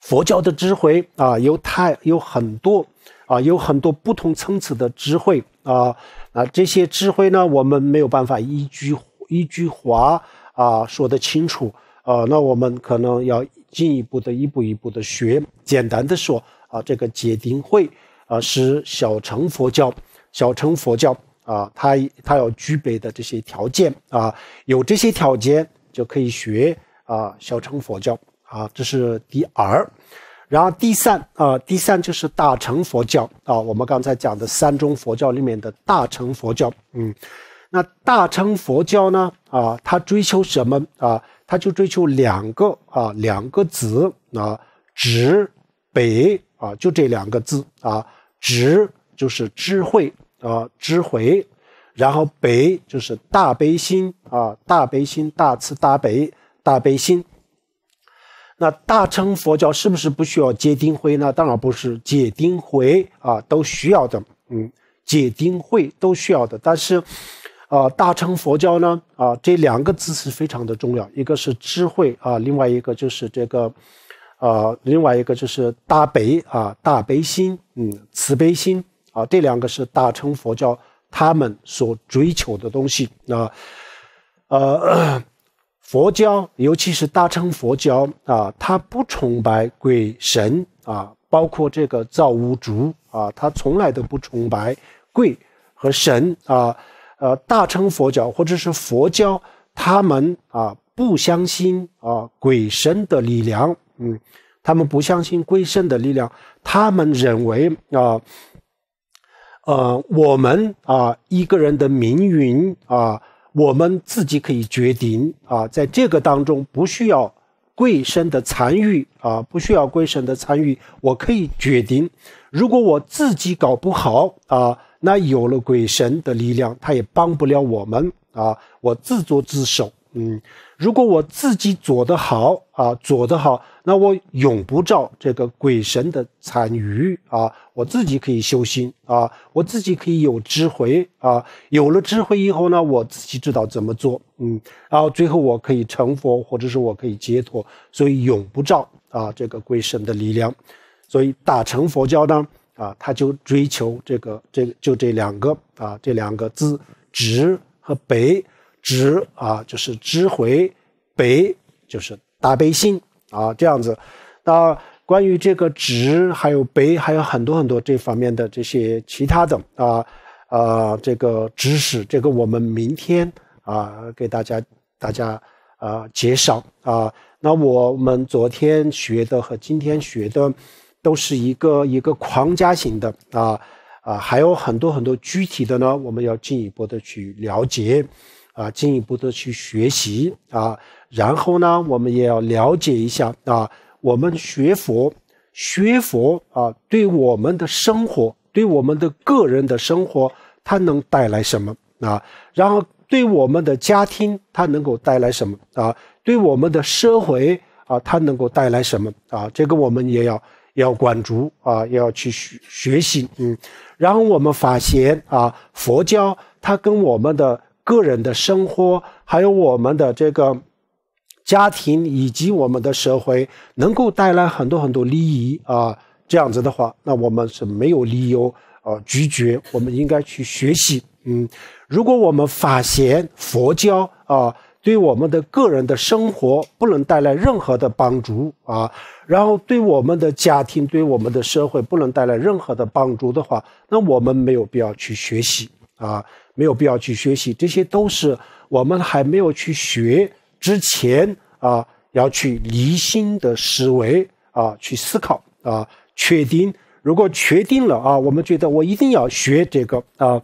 佛教的智慧啊有太有很多啊有很多不同层次的智慧。啊，那这些智慧呢？我们没有办法一句一句话啊说得清楚。啊，那我们可能要进一步的一步一步的学。简单的说啊，这个戒定会啊是小乘佛教，小乘佛教啊，它它要具备的这些条件啊，有这些条件就可以学啊小乘佛教啊，这是第二。然后第三啊，第三就是大乘佛教啊，我们刚才讲的三宗佛教里面的大乘佛教，嗯，那大乘佛教呢啊，它追求什么啊？它就追求两个啊，两个字啊，“直”“北啊，就这两个字啊，“直”就是智慧啊，智慧，然后“北就是大悲心啊，大悲心，大慈大悲，大悲心。那大乘佛教是不是不需要结定慧呢？当然不是，结定慧啊都需要的。嗯，结定慧都需要的。但是，啊，大乘佛教呢，啊，这两个字是非常的重要，一个是智慧啊，另外一个就是这个，啊，另外一个就是大悲啊，大悲心，嗯，慈悲心啊，这两个是大乘佛教他们所追求的东西。那，呃。佛教，尤其是大乘佛教啊，它不崇拜鬼神啊，包括这个造物主啊，它从来都不崇拜鬼和神啊。呃，大乘佛教或者是佛教，他们啊不相信啊鬼神的力量，嗯，他们不相信鬼神的力量，他们认为啊，呃，我们啊一个人的命运啊。我们自己可以决定啊，在这个当中不需要贵神的参与啊，不需要贵神的参与，我可以决定。如果我自己搞不好啊，那有了鬼神的力量，他也帮不了我们啊。我自作自受。嗯，如果我自己做得好啊，做得好。那我永不照这个鬼神的残余啊，我自己可以修心啊，我自己可以有智慧啊，有了智慧以后呢，我自己知道怎么做，嗯，然后最后我可以成佛，或者是我可以解脱，所以永不照啊这个鬼神的力量，所以大乘佛教呢，啊，他就追求这个这个就这两个啊这两个字，智和悲，智啊就是智慧，悲就是大悲心。啊，这样子，那关于这个值，还有北，还有很多很多这方面的这些其他的啊，呃，这个知识，这个我们明天啊，给大家大家啊介绍啊。那我们昨天学的和今天学的，都是一个一个框架型的啊啊，还有很多很多具体的呢，我们要进一步的去了解啊，进一步的去学习啊。然后呢，我们也要了解一下啊，我们学佛，学佛啊，对我们的生活，对我们的个人的生活，它能带来什么啊？然后对我们的家庭，它能够带来什么啊？对我们的社会啊，它能够带来什么啊？这个我们也要要关注啊，要去学学习，嗯。然后我们发现啊，佛教它跟我们的个人的生活，还有我们的这个。家庭以及我们的社会能够带来很多很多利益啊，这样子的话，那我们是没有理由呃拒绝，我们应该去学习。嗯，如果我们发现佛教啊对我们的个人的生活不能带来任何的帮助啊，然后对我们的家庭对我们的社会不能带来任何的帮助的话，那我们没有必要去学习啊，没有必要去学习，这些都是我们还没有去学。之前啊，要去离心的思维啊，去思考啊，确定。如果确定了啊，我们觉得我一定要学这个啊，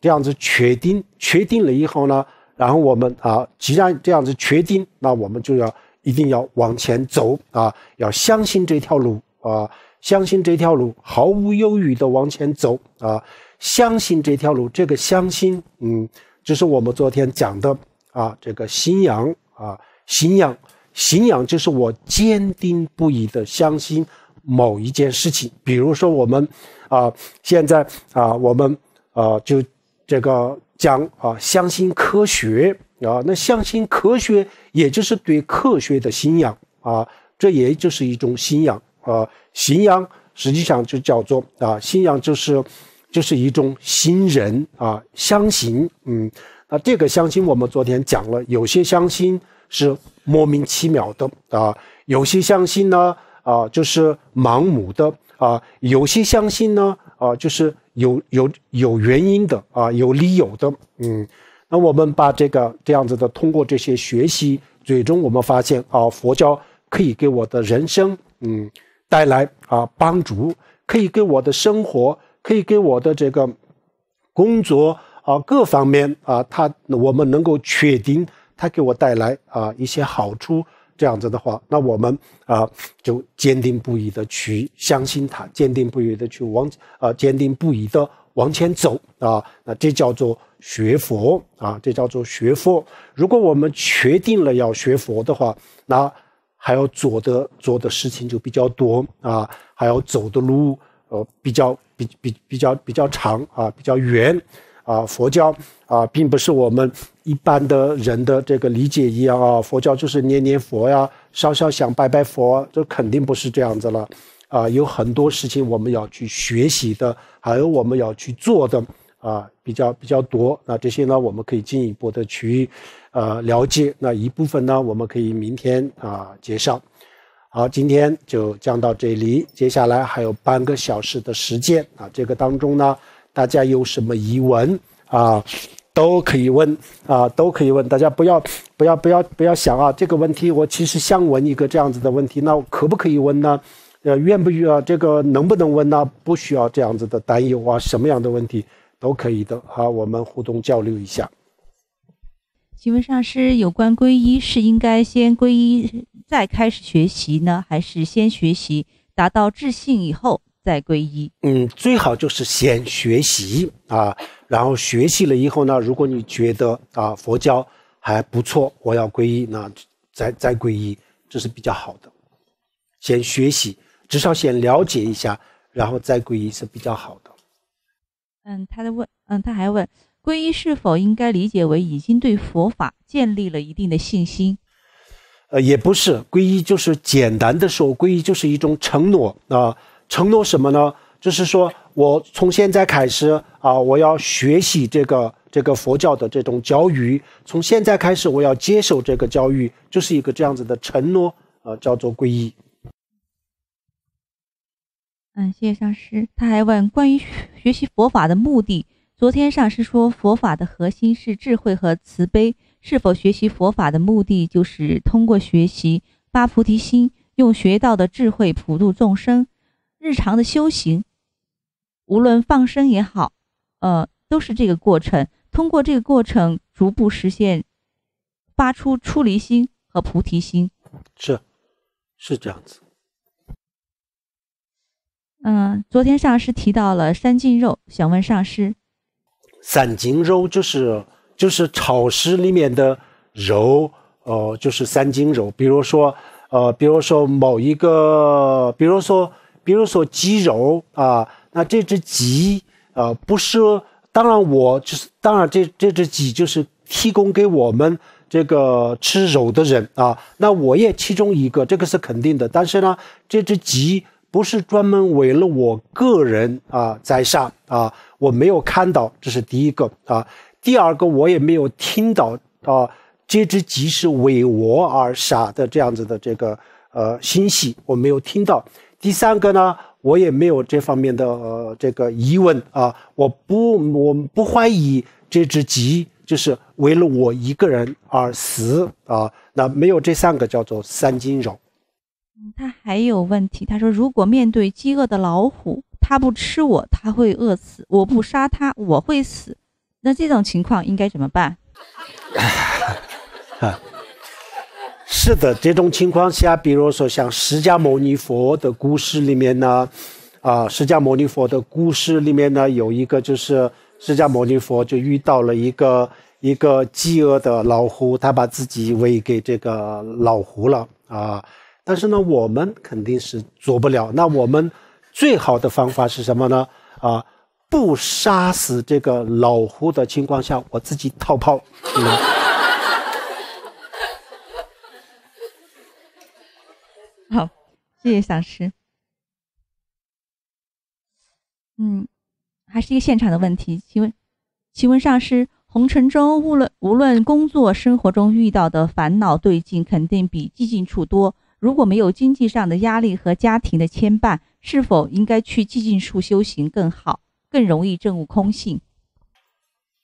这样子确定确定了以后呢，然后我们啊，既然这样子确定，那我们就要一定要往前走啊，要相信这条路啊，相信这条路，毫无犹豫的往前走啊，相信这条路。这个相信，嗯，就是我们昨天讲的啊，这个信仰。啊，信仰，信仰就是我坚定不移的相信某一件事情。比如说我们，啊，现在啊，我们啊，就这个讲啊，相信科学啊，那相信科学也就是对科学的信仰啊，这也就是一种信仰啊。信仰实际上就叫做啊，信仰就是就是一种信任啊，相信嗯。这个相亲我们昨天讲了，有些相亲是莫名其妙的啊，有些相亲呢啊就是盲目的啊，有些相亲呢啊就是有有有原因的啊，有理由的。嗯，那我们把这个这样子的，通过这些学习，最终我们发现啊，佛教可以给我的人生嗯带来啊帮助，可以给我的生活，可以给我的这个工作。啊，各方面啊，他我们能够确定他给我带来啊一些好处，这样子的话，那我们啊就坚定不移的去相信他，坚定不移的去往啊坚定不移的往前走啊，那这叫做学佛啊，这叫做学佛。如果我们确定了要学佛的话，那还要做的做的事情就比较多啊，还要走的路呃比较比比比较比较长啊，比较远。啊，佛教啊，并不是我们一般的人的这个理解一样啊。佛教就是念念佛呀，烧烧香拜拜佛，这肯定不是这样子了。啊，有很多事情我们要去学习的，还有我们要去做的啊，比较比较多。那这些呢，我们可以进一步的去呃了解。那一部分呢，我们可以明天啊介绍。好，今天就讲到这里，接下来还有半个小时的时间啊，这个当中呢。大家有什么疑问啊，都可以问啊，都可以问。大家不要不要不要不要想啊，这个问题我其实想问一个这样子的问题，那可不可以问呢？呃，愿不愿啊？这个能不能问呢？不需要这样子的担忧啊，什么样的问题都可以的。好，我们互动交流一下。请问上师，有关皈依，是应该先皈依再开始学习呢，还是先学习达到自信以后？再皈依，嗯，最好就是先学习啊，然后学习了以后呢，如果你觉得啊佛教还不错，我要皈依，那再再皈依，这是比较好的。先学习，至少先了解一下，然后再皈依是比较好的。嗯，他在问，嗯，他还问，皈依是否应该理解为已经对佛法建立了一定的信心？呃，也不是，皈依就是简单的说，皈依就是一种承诺啊。承诺什么呢？就是说我从现在开始啊，我要学习这个这个佛教的这种教育，从现在开始我要接受这个教育，就是一个这样子的承诺，呃，叫做皈依。嗯，谢谢上师。他还问关于学习佛法的目的。昨天上师说，佛法的核心是智慧和慈悲。是否学习佛法的目的，就是通过学习发菩提心，用学到的智慧普度众生？日常的修行，无论放生也好，呃，都是这个过程。通过这个过程，逐步实现发出出离心和菩提心，是是这样子。嗯，昨天上师提到了三斤肉，想问上师，三斤肉就是就是超市里面的肉，呃，就是三斤肉。比如说，呃，比如说某一个，比如说。比如说鸡肉啊，那这只鸡啊，不是当然我就是当然这这只鸡就是提供给我们这个吃肉的人啊，那我也其中一个，这个是肯定的。但是呢，这只鸡不是专门为了我个人啊宰杀啊，我没有看到，这是第一个啊。第二个，我也没有听到啊，这只鸡是为我而杀的这样子的这个呃信息我没有听到。第三个呢，我也没有这方面的这个疑问啊，我不我不怀疑这只鸡就是为了我一个人而死啊，那没有这三个叫做三斤肉。嗯，他还有问题，他说如果面对饥饿的老虎，他不吃我，他会饿死；我不杀他，我会死。那这种情况应该怎么办？是的，这种情况下，比如说像释迦牟尼佛的故事里面呢，啊，释迦牟尼佛的故事里面呢，有一个就是释迦牟尼佛就遇到了一个一个饥饿的老虎，他把自己喂给这个老虎了啊。但是呢，我们肯定是做不了。那我们最好的方法是什么呢？啊，不杀死这个老虎的情况下，我自己逃跑。好，谢谢上师。嗯，还是一个现场的问题，请问，请问上师，红尘中无论无论工作生活中遇到的烦恼对境，肯定比寂静处多。如果没有经济上的压力和家庭的牵绊，是否应该去寂静处修行更好，更容易证悟空性？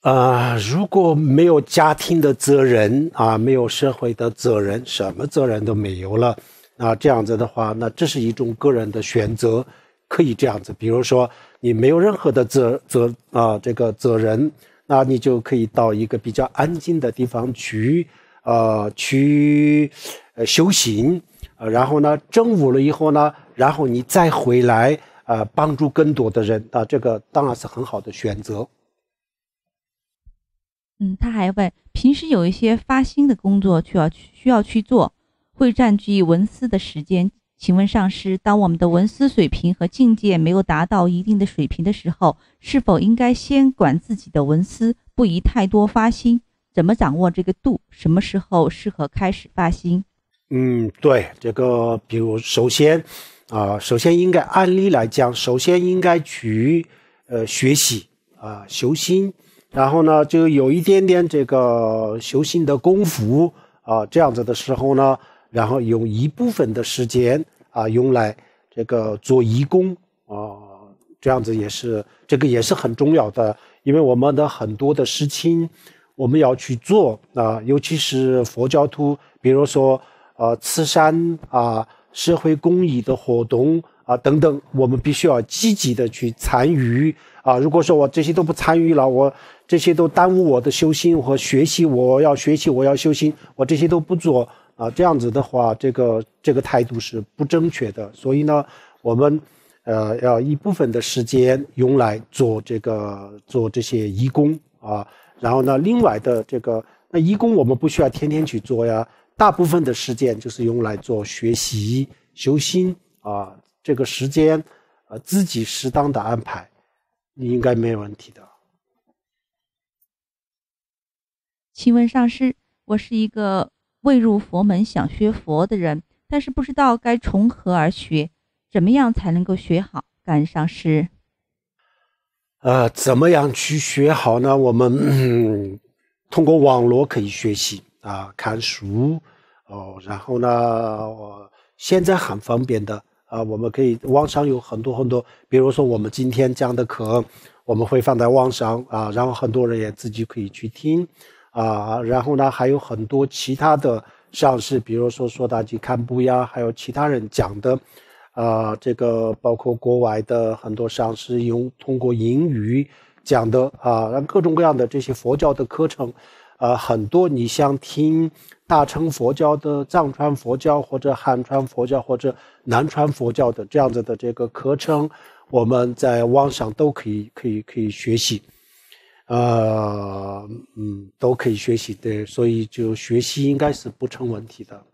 呃，如果没有家庭的责任啊，没有社会的责任，什么责任都没有了。那这样子的话，那这是一种个人的选择，可以这样子。比如说，你没有任何的责责啊，这个责任，那你就可以到一个比较安静的地方去，呃，去呃修行呃，然后呢，正悟了以后呢，然后你再回来，呃，帮助更多的人啊。这个当然是很好的选择。嗯，他还问，平时有一些发心的工作需要需要去做。会占据文思的时间。请问上师，当我们的文思水平和境界没有达到一定的水平的时候，是否应该先管自己的文思，不宜太多发心？怎么掌握这个度？什么时候适合开始发心？嗯，对，这个比如首先，啊，首先应该按例来讲，首先应该去，呃，学习啊，修心，然后呢，就有一点点这个修心的功夫啊，这样子的时候呢。然后有一部分的时间啊，用来这个做义工啊，这样子也是，这个也是很重要的。因为我们的很多的事情，我们要去做啊，尤其是佛教徒，比如说呃慈善啊、社会公益的活动啊等等，我们必须要积极的去参与啊。如果说我这些都不参与了，我这些都耽误我的修心和学习，我要学习，我要修心，我这些都不做。啊，这样子的话，这个这个态度是不正确的。所以呢，我们呃要一部分的时间用来做这个做这些义工啊，然后呢，另外的这个那义工我们不需要天天去做呀。大部分的时间就是用来做学习修心啊，这个时间呃自己适当的安排，你应该没有问题的。请问上师，我是一个。未入佛门想学佛的人，但是不知道该从何而学，怎么样才能够学好？冈上师，呃，怎么样去学好呢？我们通过网络可以学习啊，看书哦，然后呢，我现在很方便的啊，我们可以网上有很多很多，比如说我们今天讲的课，我们会放在网上啊，然后很多人也自己可以去听。啊，然后呢，还有很多其他的上市，比如说说大吉堪布呀，还有其他人讲的，啊，这个包括国外的很多上市，用通过英语讲的啊，让各种各样的这些佛教的课程，啊，很多你想听大乘佛教的、藏传佛教或者汉传佛教或者南传佛教的这样子的这个课程，我们在网上都可以可以可以学习。呃，嗯，都可以学习的，所以就学习应该是不成问题的。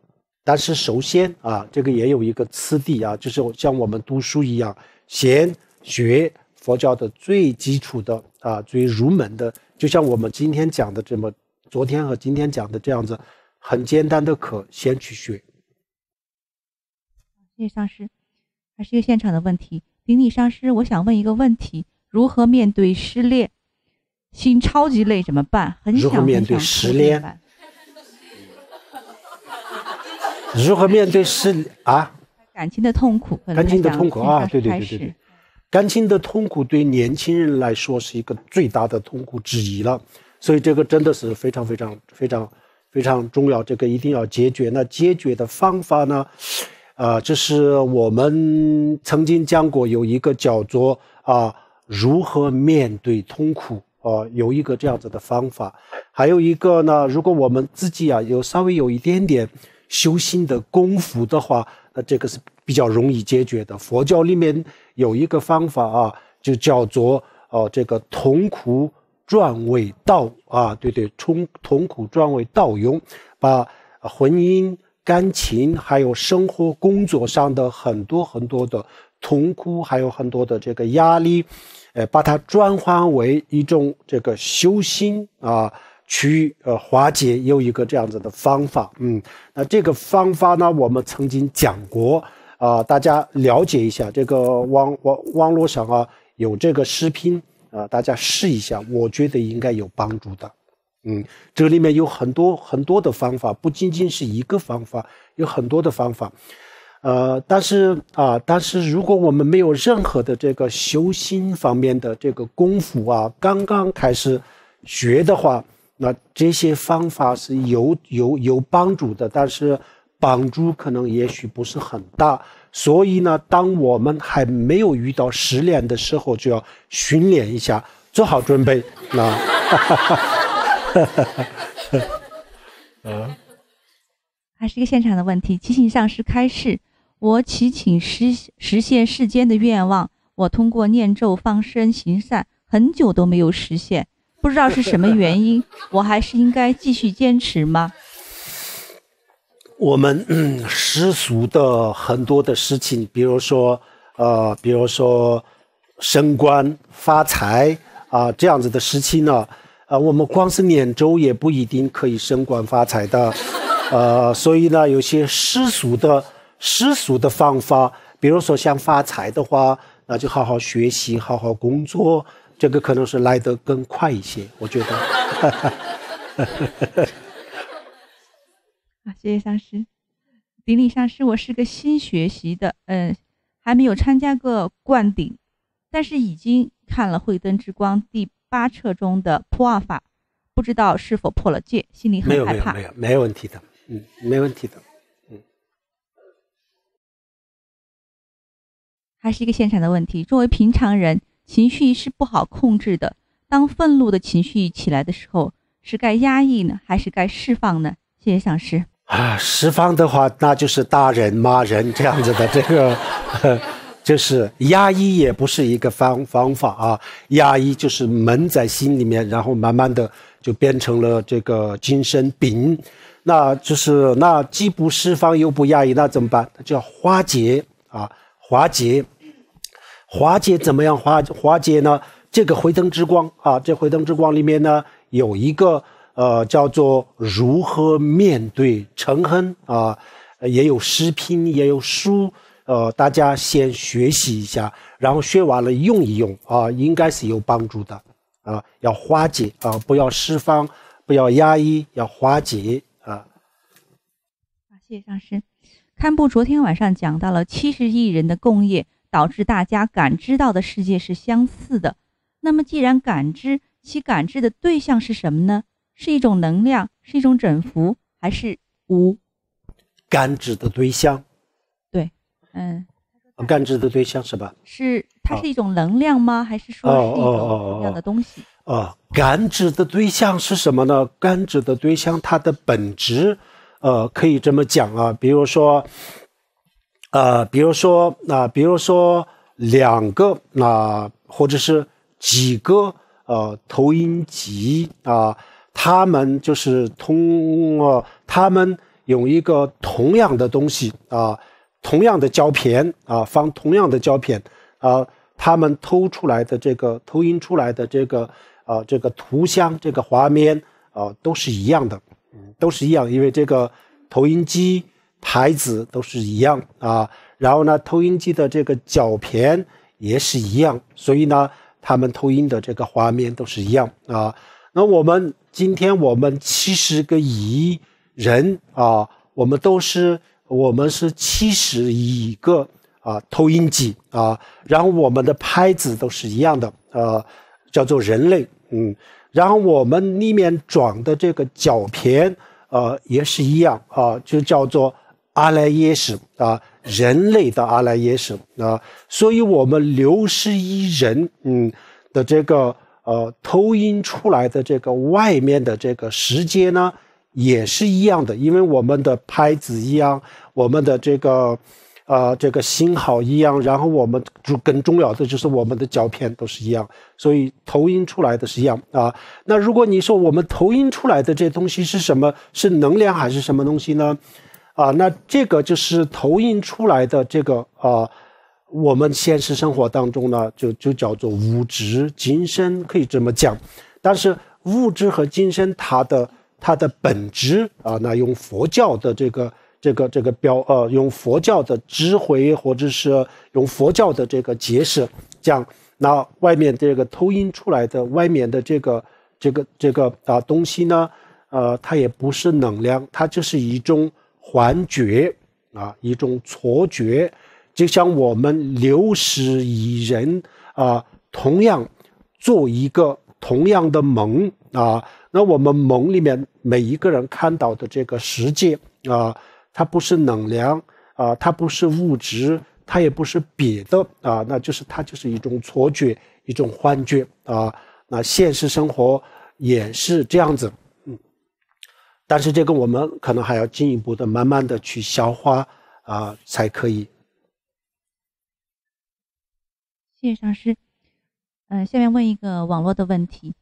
但是首先啊，这个也有一个次第啊，就是像我们读书一样，先学佛教的最基础的啊，最入门的，就像我们今天讲的这么，昨天和今天讲的这样子，很简单的课先去学。谢谢上师，还是一个现场的问题，顶礼上师，我想问一个问题：如何面对失恋？心超级累怎么办？很想如何面对失恋？如何面对失啊？感情的痛苦，感情的痛苦啊！对对对对，感情的痛苦对年轻人来说是一个最大的痛苦之一了，所以这个真的是非常非常非常非常重要，这个一定要解决。那解决的方法呢？啊，这是我们曾经讲过有一个叫做啊如何面对痛苦。呃，有一个这样子的方法，还有一个呢，如果我们自己啊有稍微有一点点修心的功夫的话，那这个是比较容易解决的。佛教里面有一个方法啊，就叫做哦这个痛苦转为道啊，对对，从痛苦转为道用，把婚姻、感情，还有生活、工作上的很多很多的痛苦，还有很多的这个压力。呃，把它转化为一种这个修心啊，去呃化解又一个这样子的方法。嗯，那这个方法呢，我们曾经讲过啊，大家了解一下。这个网网网络上啊有这个视频啊，大家试一下，我觉得应该有帮助的。嗯，这里面有很多很多的方法，不仅仅是一个方法，有很多的方法。呃，但是啊，但是如果我们没有任何的这个修心方面的这个功夫啊，刚刚开始学的话，那这些方法是有有有帮助的，但是帮助可能也许不是很大。所以呢，当我们还没有遇到失恋的时候，就要训练一下，做好准备啊。还是一个现场的问题。祈请上师开示，我祈请实实现世间的愿望。我通过念咒、放生、行善，很久都没有实现，不知道是什么原因。我还是应该继续坚持吗？我们世俗的很多的事情，比如说，呃，比如说升官发财啊这样子的事情呢，啊，我们光是念咒也不一定可以升官发财的。呃，所以呢，有些世俗的、世俗的方法，比如说想发财的话，那就好好学习，好好工作，这个可能是来得更快一些。我觉得。好，谢谢上师。顶礼上师，我是个新学习的，嗯，还没有参加过灌顶，但是已经看了《慧灯之光》第八册中的破二法，不知道是否破了戒，心里很害怕。没有，没有，没有，没有问题的。嗯，没问题的。嗯，还是一个现场的问题。作为平常人，情绪是不好控制的。当愤怒的情绪起来的时候，是该压抑呢，还是该释放呢？谢谢，上师。啊，释放的话，那就是大人、骂人这样子的。这个就是压抑，也不是一个方方法啊。压抑就是闷在心里面，然后慢慢的就变成了这个精神病。那就是那既不释放又不压抑，那怎么办？它叫化解啊，化解，化解怎么样？化化解呢？这个回灯之光啊，这回灯之光里面呢有一个呃叫做如何面对嗔恨啊，也有视频，也有书，呃，大家先学习一下，然后学完了用一用啊，应该是有帮助的啊，要化解啊，不要释放，不要压抑，要化解。谢谢上师，堪布昨天晚上讲到了七十亿人的共业，导致大家感知到的世界是相似的。那么，既然感知，其感知的对象是什么呢？是一种能量，是一种整幅，还是无？感知的对象，对，嗯，感知的对象是吧？是它是一种能量吗？还是说是一种能量的东西？哦，感知的对象是什么呢？感知的对象，它的本质。呃，可以这么讲啊，比如说，呃，比如说，那比如说两个，那或者是几个，呃，投影机啊，他们就是通过他们用一个同样的东西啊，同样的胶片啊，放同样的胶片啊，他们偷出来的这个投影出来的这个啊，这个图像、这个画面啊，都是一样的。都是一样，因为这个投影机牌子都是一样啊，然后呢，投影机的这个角片也是一样，所以呢，他们投影的这个画面都是一样啊。那我们今天我们七十个亿人啊，我们都是我们是七十亿个啊投影机啊，然后我们的拍子都是一样的啊，叫做人类，嗯。然后我们里面装的这个胶片，呃，也是一样啊，就叫做阿赖耶识啊，人类的阿赖耶识啊，所以我们流十一人嗯的这个呃投影出来的这个外面的这个时间呢，也是一样的，因为我们的拍子一样，我们的这个。啊，这个心好一样，然后我们就更重要的就是我们的胶片都是一样，所以投影出来的是一样啊。那如果你说我们投影出来的这东西是什么？是能量还是什么东西呢？啊，那这个就是投影出来的这个啊，我们现实生活当中呢，就就叫做物质、精神，可以这么讲。但是物质和精神它的它的本质啊，那用佛教的这个。这个这个标呃，用佛教的智慧，或者是用佛教的这个解释，讲那外面这个投影出来的外面的这个这个这个啊东西呢，呃，它也不是能量，它就是一种幻觉啊，一种错觉。就像我们六十亿人啊，同样做一个同样的梦啊，那我们梦里面每一个人看到的这个世界啊。它不是能量啊，它不是物质，它也不是别的啊，那就是它就是一种错觉，一种幻觉啊。那现实生活也是这样子，嗯。但是这个我们可能还要进一步的、慢慢的去消化啊，才可以。谢谢上师。嗯，下面问一个网络的问题，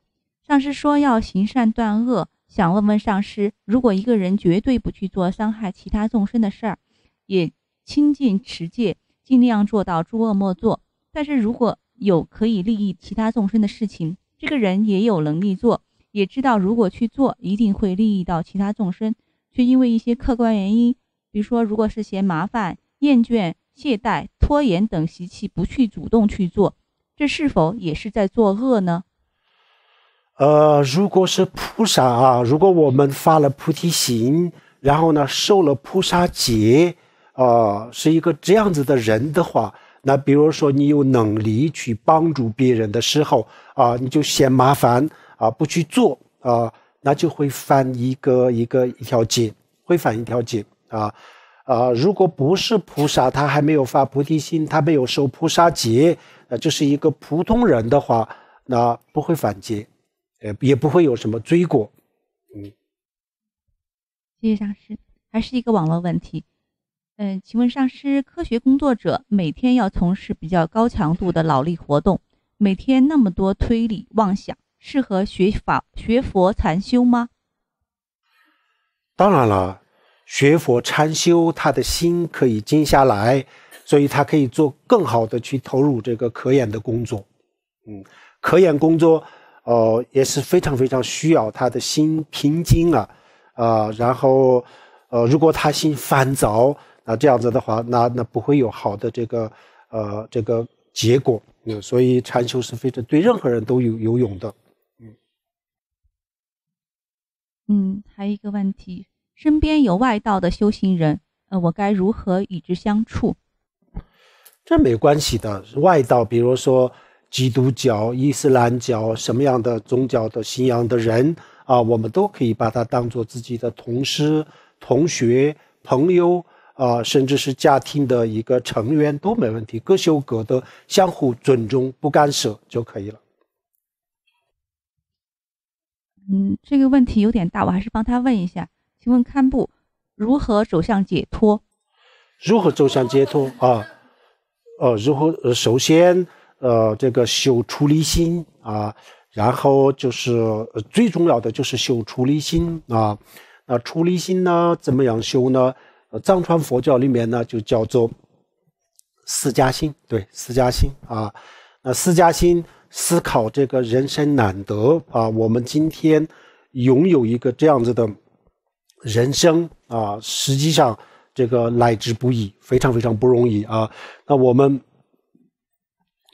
上师说要行善断恶。想问问上师，如果一个人绝对不去做伤害其他众生的事儿，也亲近持戒，尽量做到诸恶莫作，但是如果有可以利益其他众生的事情，这个人也有能力做，也知道如果去做一定会利益到其他众生，却因为一些客观原因，比如说如果是嫌麻烦、厌倦、懈怠、拖延等习气，不去主动去做，这是否也是在作恶呢？呃，如果是菩萨啊，如果我们发了菩提心，然后呢受了菩萨戒，啊，是一个这样子的人的话，那比如说你有能力去帮助别人的时候，啊，你就嫌麻烦啊，不去做啊，那就会犯一个一个一条戒，会犯一条戒啊。啊，如果不是菩萨，他还没有发菩提心，他没有受菩萨戒，啊，就是一个普通人的话，那不会犯戒。呃，也不会有什么追过。嗯。谢谢上师，还是一个网络问题。嗯，请问上师，科学工作者每天要从事比较高强度的脑力活动，每天那么多推理妄想，适合学法、学佛禅修吗？当然了，学佛禅修，他的心可以静下来，所以他可以做更好的去投入这个科研的工作。嗯，科研工作。哦，也是非常非常需要他的心平静啊，啊，然后，呃，如果他心烦躁，那这样子的话，那那不会有好的这个，呃，这个结果。嗯，所以禅修是非常对任何人都有有用的。嗯，嗯，还有一个问题，身边有外道的修行人，呃，我该如何与之相处？这没关系的，外道，比如说。基督教、伊斯兰教，什么样的宗教的信仰的人啊，我们都可以把他当做自己的同事、同学、朋友啊，甚至是家庭的一个成员都没问题，各修各的，相互尊重、不干涉就可以了。嗯，这个问题有点大，我还是帮他问一下，请问堪布如何走向解脱？如何走向解脱啊？哦，如何？首先。呃，这个修出离心啊，然后就是最重要的就是修出离心啊。那出离心呢，怎么样修呢？藏传佛教里面呢就叫做思家心，对，思家心啊。那思家心思考这个人生难得啊，我们今天拥有一个这样子的人生啊，实际上这个来之不易，非常非常不容易啊。那我们。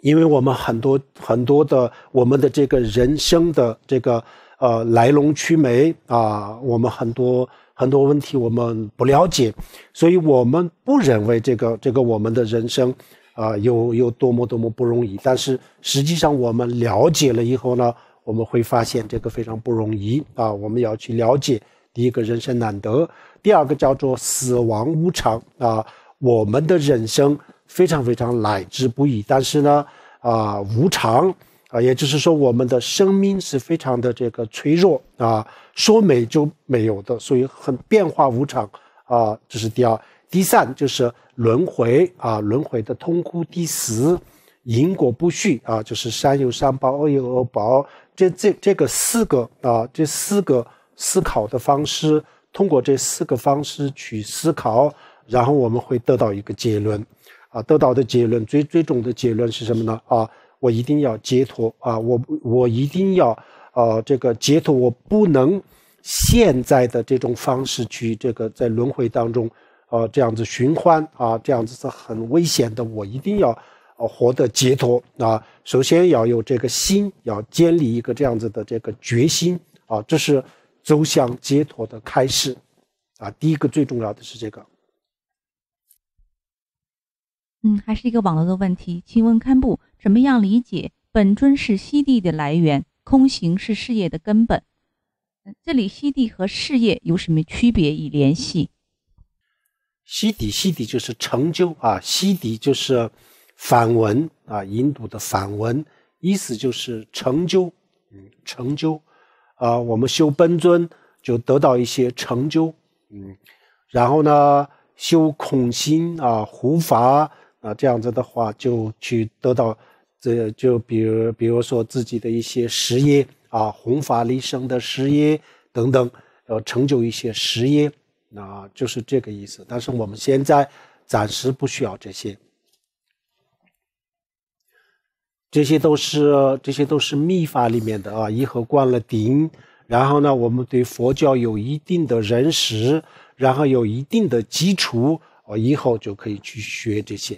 因为我们很多很多的我们的这个人生的这个呃来龙去脉啊，我们很多很多问题我们不了解，所以我们不认为这个这个我们的人生啊有有多么多么不容易。但是实际上我们了解了以后呢，我们会发现这个非常不容易啊。我们要去了解，第一个人生难得，第二个叫做死亡无常啊，我们的人生。非常非常来之不易，但是呢，啊，无常啊，也就是说，我们的生命是非常的这个脆弱啊，说没就没有的，所以很变化无常啊。这是第二，第三就是轮回啊，轮回的痛苦。第四，因果不续啊，就是善有善报，恶有恶报。这这这个四个啊，这四个思考的方式，通过这四个方式去思考，然后我们会得到一个结论。啊，得到的结论最最终的结论是什么呢？啊，我一定要解脱啊！我我一定要呃，这个解脱，我不能现在的这种方式去这个在轮回当中呃这样子循环啊，这样子是很危险的。我一定要活得解脱啊，首先要有这个心，要建立一个这样子的这个决心啊，这是走向解脱的开始啊。第一个最重要的是这个。嗯，还是一个网络的问题。请问堪布，怎么样理解本尊是息地的来源，空行是事业的根本？这里息地和事业有什么区别与联系？息地，息地就是成就啊，息底就是梵文啊，印度的梵文，意思就是成就，嗯，成就啊。我们修本尊就得到一些成就，嗯，然后呢，修孔心啊，护法。啊，这样子的话就去得到，这就比如比如说自己的一些实业啊，弘法利生的实业等等，呃，成就一些食业。啊，就是这个意思。但是我们现在暂时不需要这些，这些都是这些都是密法里面的啊。一和灌了顶，然后呢，我们对佛教有一定的认识，然后有一定的基础，哦，以后就可以去学这些。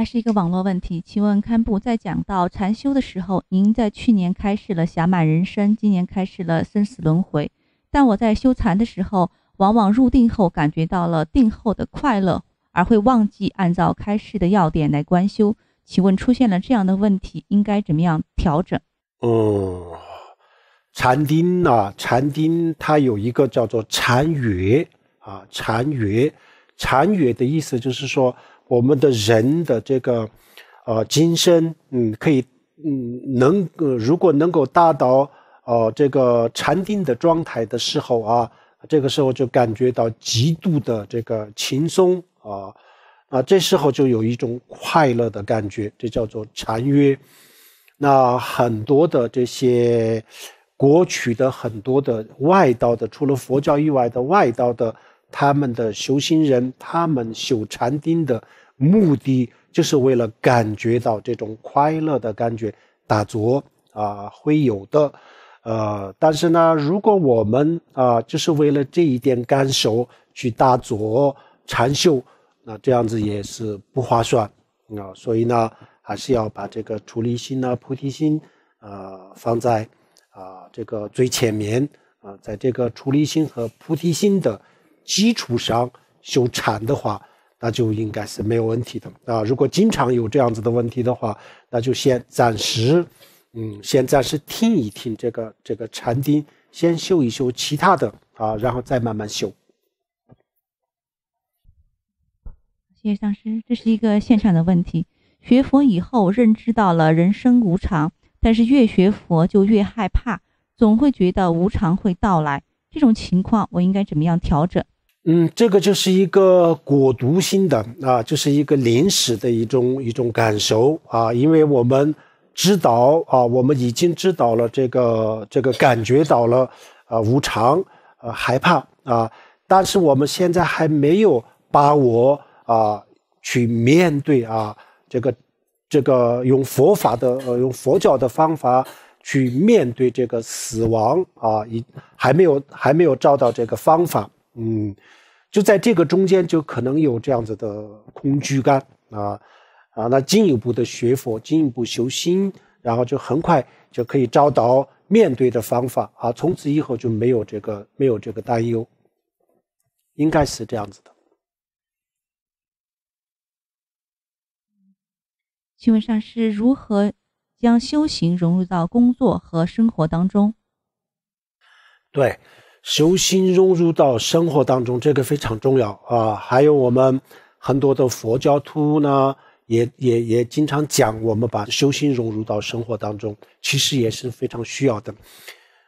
还是一个网络问题，请问堪布，在讲到禅修的时候，您在去年开始了暇满人生，今年开始了生死轮回。但我在修禅的时候，往往入定后感觉到了定后的快乐，而会忘记按照开示的要点来观修。请问出现了这样的问题，应该怎么样调整？嗯，禅定啊，禅定它有一个叫做禅约啊，禅约禅约的意思就是说。我们的人的这个，呃，今生，嗯，可以，嗯，能，如果能够达到，呃，这个禅定的状态的时候啊，这个时候就感觉到极度的这个轻松啊，啊，这时候就有一种快乐的感觉，这叫做禅约。那很多的这些国曲的很多的外道的，除了佛教以外的外道的，他们的修行人，他们修禅定的。目的就是为了感觉到这种快乐的感觉，打坐啊会有的，呃，但是呢，如果我们啊就是为了这一点感受去打坐禅修，那这样子也是不划算，啊，所以呢，还是要把这个出离心呢、菩提心啊放在啊这个最前面啊，在这个出离心和菩提心的基础上修禅的话。那就应该是没有问题的啊！如果经常有这样子的问题的话，那就先暂时，嗯，先暂时听一听这个这个禅定，先修一修其他的啊，然后再慢慢修。谢谢上师，这是一个现场的问题。学佛以后认知到了人生无常，但是越学佛就越害怕，总会觉得无常会到来。这种情况我应该怎么样调整？嗯，这个就是一个果独心的啊，就是一个临时的一种一种感受啊，因为我们知道啊，我们已经知道了这个这个感觉到了啊，无常啊，害怕啊，但是我们现在还没有把我啊去面对啊这个这个用佛法的呃用佛教的方法去面对这个死亡啊，一还没有还没有照到这个方法。嗯，就在这个中间，就可能有这样子的空虚感啊啊！那进一步的学佛，进一步修心，然后就很快就可以找到面对的方法啊！从此以后就没有这个没有这个担忧，应该是这样子的。请问上师如何将修行融入到工作和生活当中？对。修心融入到生活当中，这个非常重要啊！还有我们很多的佛教徒呢，也也也经常讲，我们把修心融入到生活当中，其实也是非常需要的。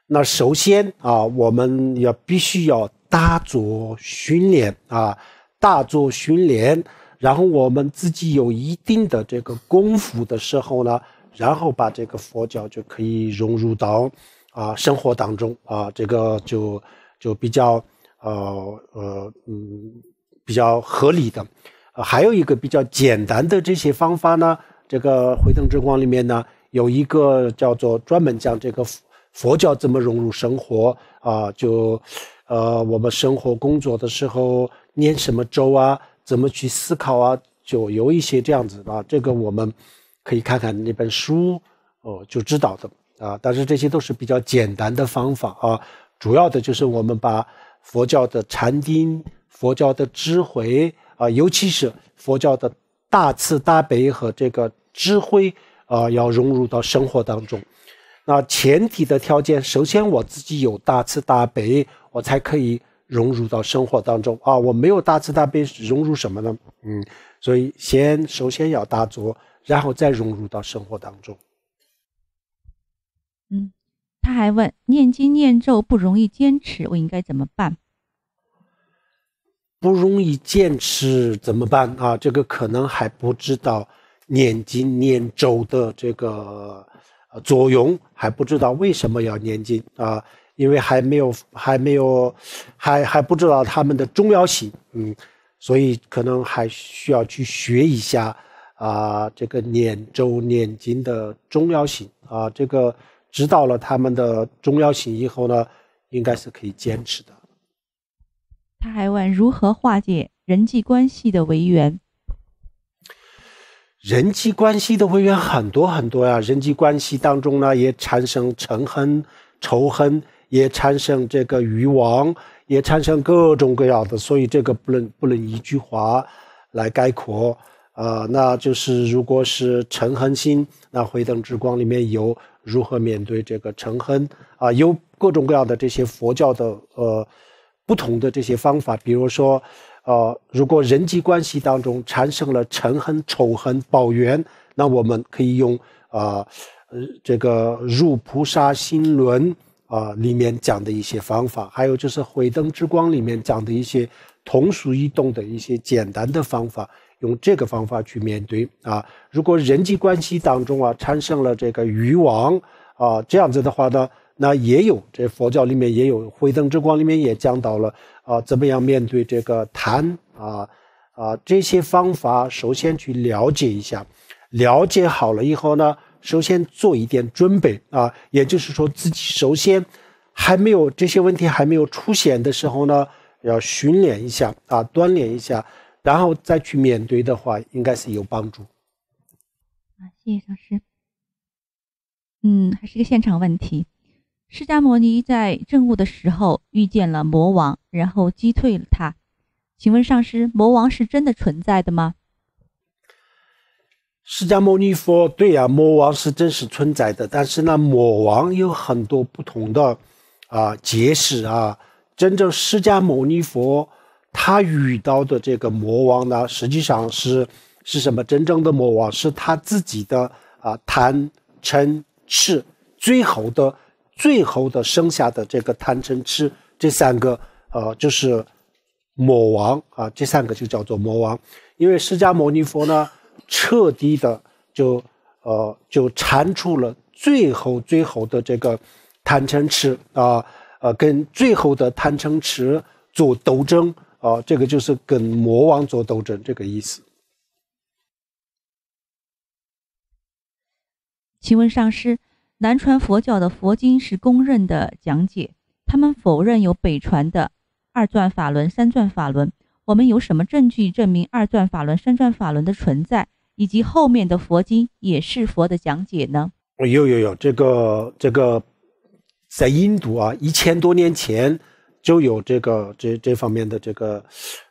那首先啊，我们要必须要大做训练啊，大做训练，然后我们自己有一定的这个功夫的时候呢，然后把这个佛教就可以融入到。啊，生活当中啊，这个就就比较呃呃嗯比较合理的。还有一个比较简单的这些方法呢，这个《回灯之光》里面呢有一个叫做专门讲这个佛教怎么融入生活啊，就呃我们生活工作的时候念什么咒啊，怎么去思考啊，就有一些这样子啊，这个我们可以看看那本书哦就知道的。啊，但是这些都是比较简单的方法啊。主要的就是我们把佛教的禅定、佛教的智慧啊，尤其是佛教的大慈大悲和这个智慧啊，要融入到生活当中。那前提的条件，首先我自己有大慈大悲，我才可以融入到生活当中啊。我没有大慈大悲，融入什么呢？嗯，所以先首先要打坐，然后再融入到生活当中。他还问：念经念咒不容易坚持，我应该怎么办？不容易坚持怎么办啊？这个可能还不知道念经念咒的这个作用，还不知道为什么要念经啊？因为还没有还没有还还不知道他们的重要性，嗯，所以可能还需要去学一下啊，这个念咒念经的重要性啊，这个。知道了他们的重要性以后呢，应该是可以坚持的。他还问如何化解人际关系的围源。人际关系的围源很多很多呀，人际关系当中呢，也产生嗔恨、仇恨，也产生这个欲望，也产生各种各样的，所以这个不能不能一句话来概括啊。那就是如果是嗔恨心，那《回灯之光》里面有。如何面对这个嗔恨啊？有各种各样的这些佛教的呃不同的这些方法，比如说，呃，如果人际关系当中产生了嗔恨、仇恨、抱怨，那我们可以用啊，这个入菩萨心轮啊里面讲的一些方法，还有就是慧灯之光里面讲的一些同属一动的一些简单的方法。用这个方法去面对啊！如果人际关系当中啊产生了这个欲望啊，这样子的话呢，那也有这佛教里面也有《慧灯之光》里面也讲到了啊，怎么样面对这个贪啊啊这些方法，首先去了解一下，了解好了以后呢，首先做一点准备啊，也就是说自己首先还没有这些问题还没有出现的时候呢，要训练一下啊，锻炼一下。然后再去面对的话，应该是有帮助。啊，谢谢上师。嗯，还是个现场问题。释迦牟尼在证悟的时候遇见了魔王，然后击退了他。请问上师，魔王是真的存在的吗？释迦牟尼佛，对呀，魔王是真实存在的。但是呢，魔王有很多不同的啊解释啊。真正释迦牟尼佛。他遇到的这个魔王呢，实际上是是什么？真正的魔王是他自己的啊，贪嗔痴最后的最后的剩下的这个贪嗔痴这三个呃，就是魔王啊，这三个就叫做魔王。因为释迦牟尼佛呢，彻底的就呃就铲除了最后最后的这个贪嗔痴啊，呃，跟最后的贪嗔痴做斗争。哦，这个就是跟魔王做斗争这个意思。请问上师，南传佛教的佛经是公认的讲解，他们否认有北传的二转法轮、三转法轮。我们有什么证据证明二转法轮、三转法轮的存在，以及后面的佛经也是佛的讲解呢？有有有，这个这个，在印度啊，一千多年前。就有这个这这方面的这个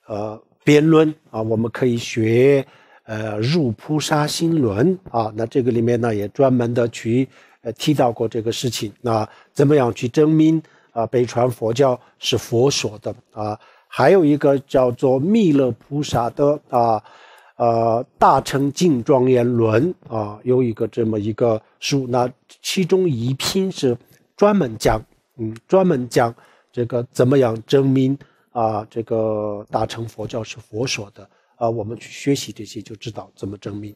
呃辩论啊，我们可以学呃《入菩萨心论》啊，那这个里面呢也专门的去呃提到过这个事情，那怎么样去证明啊北传佛教是佛说的啊？还有一个叫做《弥勒菩萨的啊呃大乘净庄严论》啊，有一个这么一个书，那其中一篇是专门讲嗯专门讲。这个怎么样证明啊？这个大乘佛教是佛说的啊，我们去学习这些就知道怎么证明。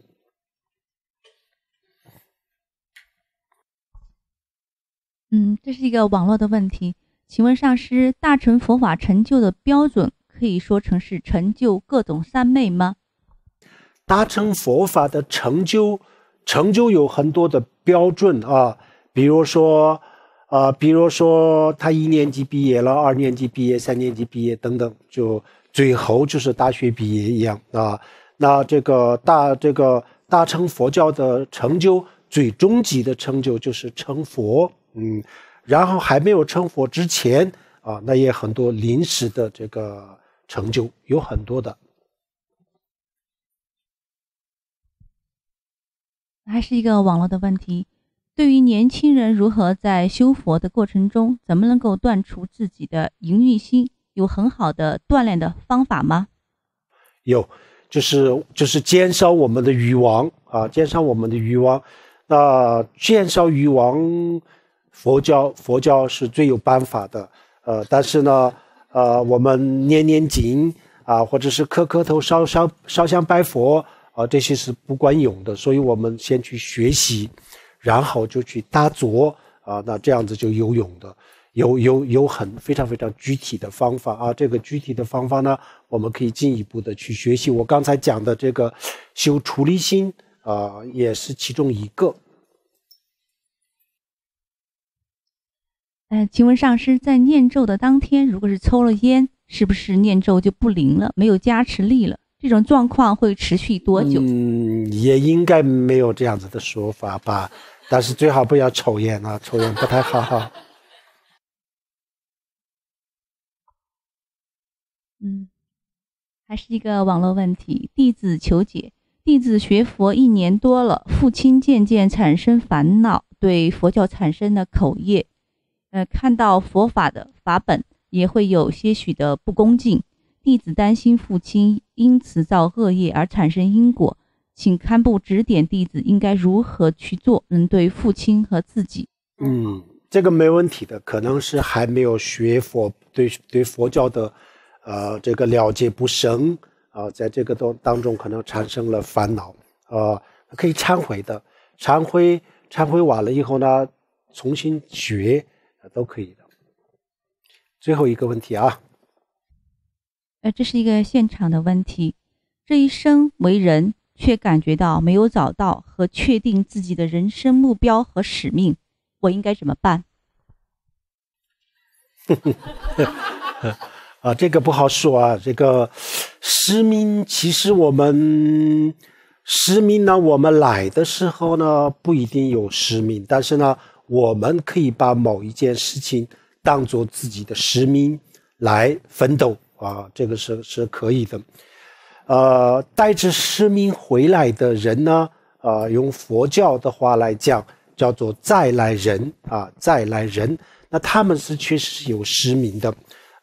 嗯，这是一个网络的问题，请问上师，大乘佛法成就的标准可以说成是成就各种三昧吗？大乘佛法的成就，成就有很多的标准啊，比如说。啊，比如说他一年级毕业了，二年级毕业，三年级毕业等等，就最后就是大学毕业一样啊。那这个大这个大乘佛教的成就，最终极的成就就是成佛，嗯。然后还没有成佛之前啊，那也很多临时的这个成就，有很多的。还是一个网络的问题。对于年轻人如何在修佛的过程中，怎么能够断除自己的淫欲心，有很好的锻炼的方法吗？有，就是就是减少我们的欲望啊，减少我们的欲望。那减少欲望，佛教佛教是最有办法的。呃，但是呢，呃，我们捏捏紧啊，或者是磕磕头、烧烧烧香拜佛啊，这些是不管用的。所以我们先去学习。然后就去搭座啊，那这样子就游泳的，有有有很非常非常具体的方法啊。这个具体的方法呢，我们可以进一步的去学习。我刚才讲的这个修除离心啊，也是其中一个。嗯，请问上师，在念咒的当天，如果是抽了烟，是不是念咒就不灵了，没有加持力了？这种状况会持续多久？嗯，也应该没有这样子的说法吧。但是最好不要抽烟啊，抽烟不太好。嗯，还是一个网络问题，弟子求解。弟子学佛一年多了，父亲渐渐产生烦恼，对佛教产生的口业，呃，看到佛法的法本也会有些许的不恭敬。弟子担心父亲因此造恶业而产生因果。请堪布指点弟子应该如何去做，能对父亲和自己。嗯，这个没问题的，可能是还没有学佛，对对佛教的，呃，这个了解不深，啊，在这个当当中可能产生了烦恼，啊，可以忏悔的，忏悔，忏悔完了以后呢，重新学，都可以的。最后一个问题啊，呃，这是一个现场的问题，这一生为人。却感觉到没有找到和确定自己的人生目标和使命，我应该怎么办？啊，这个不好说啊。这个使命，其实我们使命呢，我们来的时候呢，不一定有使命，但是呢，我们可以把某一件事情当做自己的使命来奋斗啊，这个是是可以的。呃，带着失明回来的人呢？呃，用佛教的话来讲，叫做再来人啊，再来人。那他们是确实是有失明的，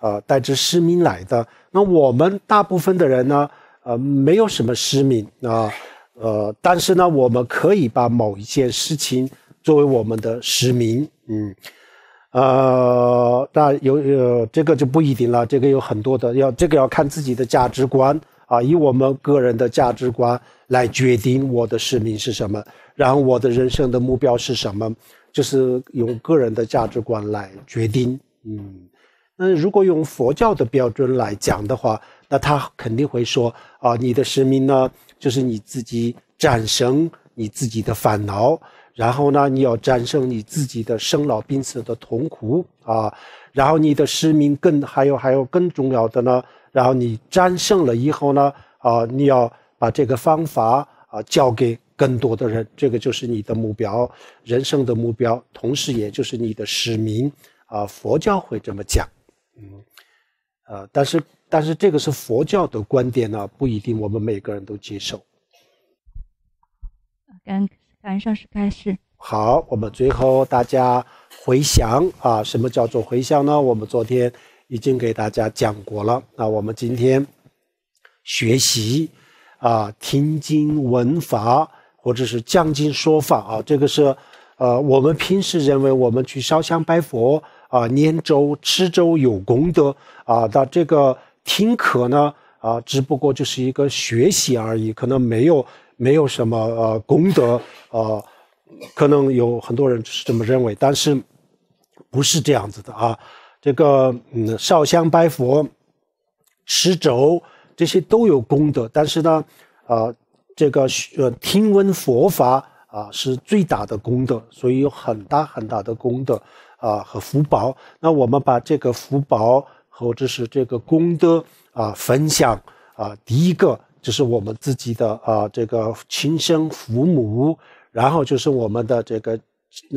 呃，带着失明来的。那我们大部分的人呢，呃，没有什么失明啊，呃，但是呢，我们可以把某一件事情作为我们的失明，嗯，呃，那有有这个就不一定了，这个有很多的，要这个要看自己的价值观。啊，以我们个人的价值观来决定我的使命是什么，然后我的人生的目标是什么，就是用个人的价值观来决定。嗯，那如果用佛教的标准来讲的话，那他肯定会说啊，你的使命呢，就是你自己战胜你自己的烦恼，然后呢，你要战胜你自己的生老病死的痛苦啊，然后你的使命更还有还有更重要的呢。然后你战胜了以后呢？啊，你要把这个方法啊交给更多的人，这个就是你的目标，人生的目标，同时也就是你的使命啊。佛教会这么讲，嗯，呃，但是但是这个是佛教的观点呢，不一定我们每个人都接受。赶赶上是开始。好，我们最后大家回想啊，什么叫做回想呢？我们昨天。已经给大家讲过了那我们今天学习啊听经闻法，或者是讲经说法啊，这个是呃我们平时认为我们去烧香拜佛啊、念咒、吃粥有功德啊，那这个听课呢啊，只不过就是一个学习而已，可能没有没有什么呃功德呃，可能有很多人是这么认为，但是不是这样子的啊。这个嗯，烧香拜佛、持咒这些都有功德，但是呢，啊，这个呃，听闻佛法啊是最大的功德，所以有很大很大的功德啊和福报。那我们把这个福报和这是这个功德啊分享啊，第一个就是我们自己的啊这个亲生父母，然后就是我们的这个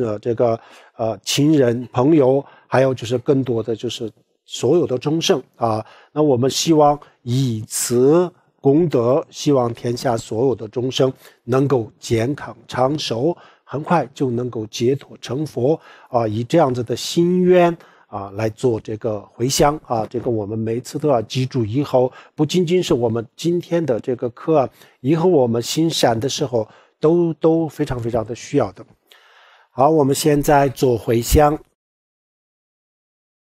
呃这个呃亲人朋友。还有就是更多的就是所有的众生啊，那我们希望以此功德，希望天下所有的众生能够健康长寿，很快就能够解脱成佛啊！以这样子的心愿啊来做这个回乡啊，这个我们每次都要记住以后，不仅仅是我们今天的这个课，以后我们行善的时候都都非常非常的需要的。好，我们现在做回乡。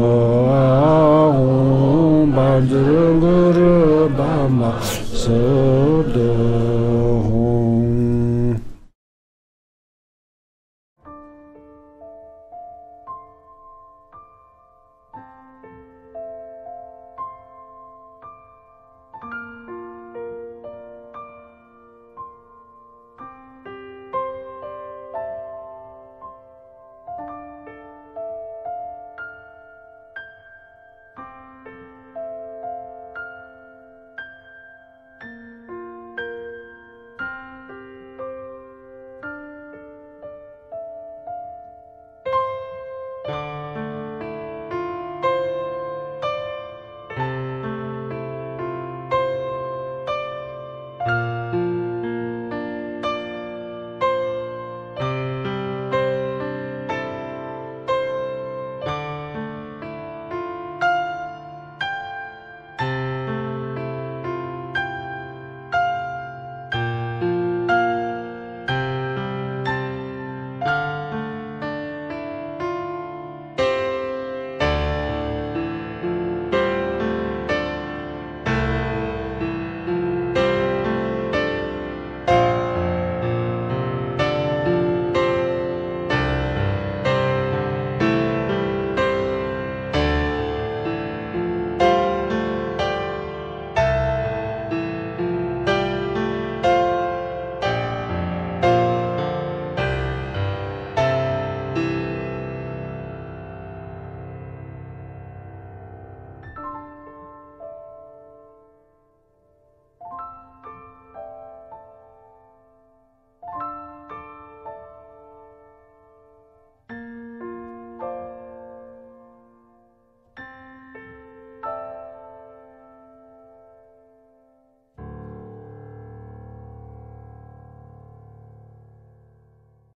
Om Bajrang Bama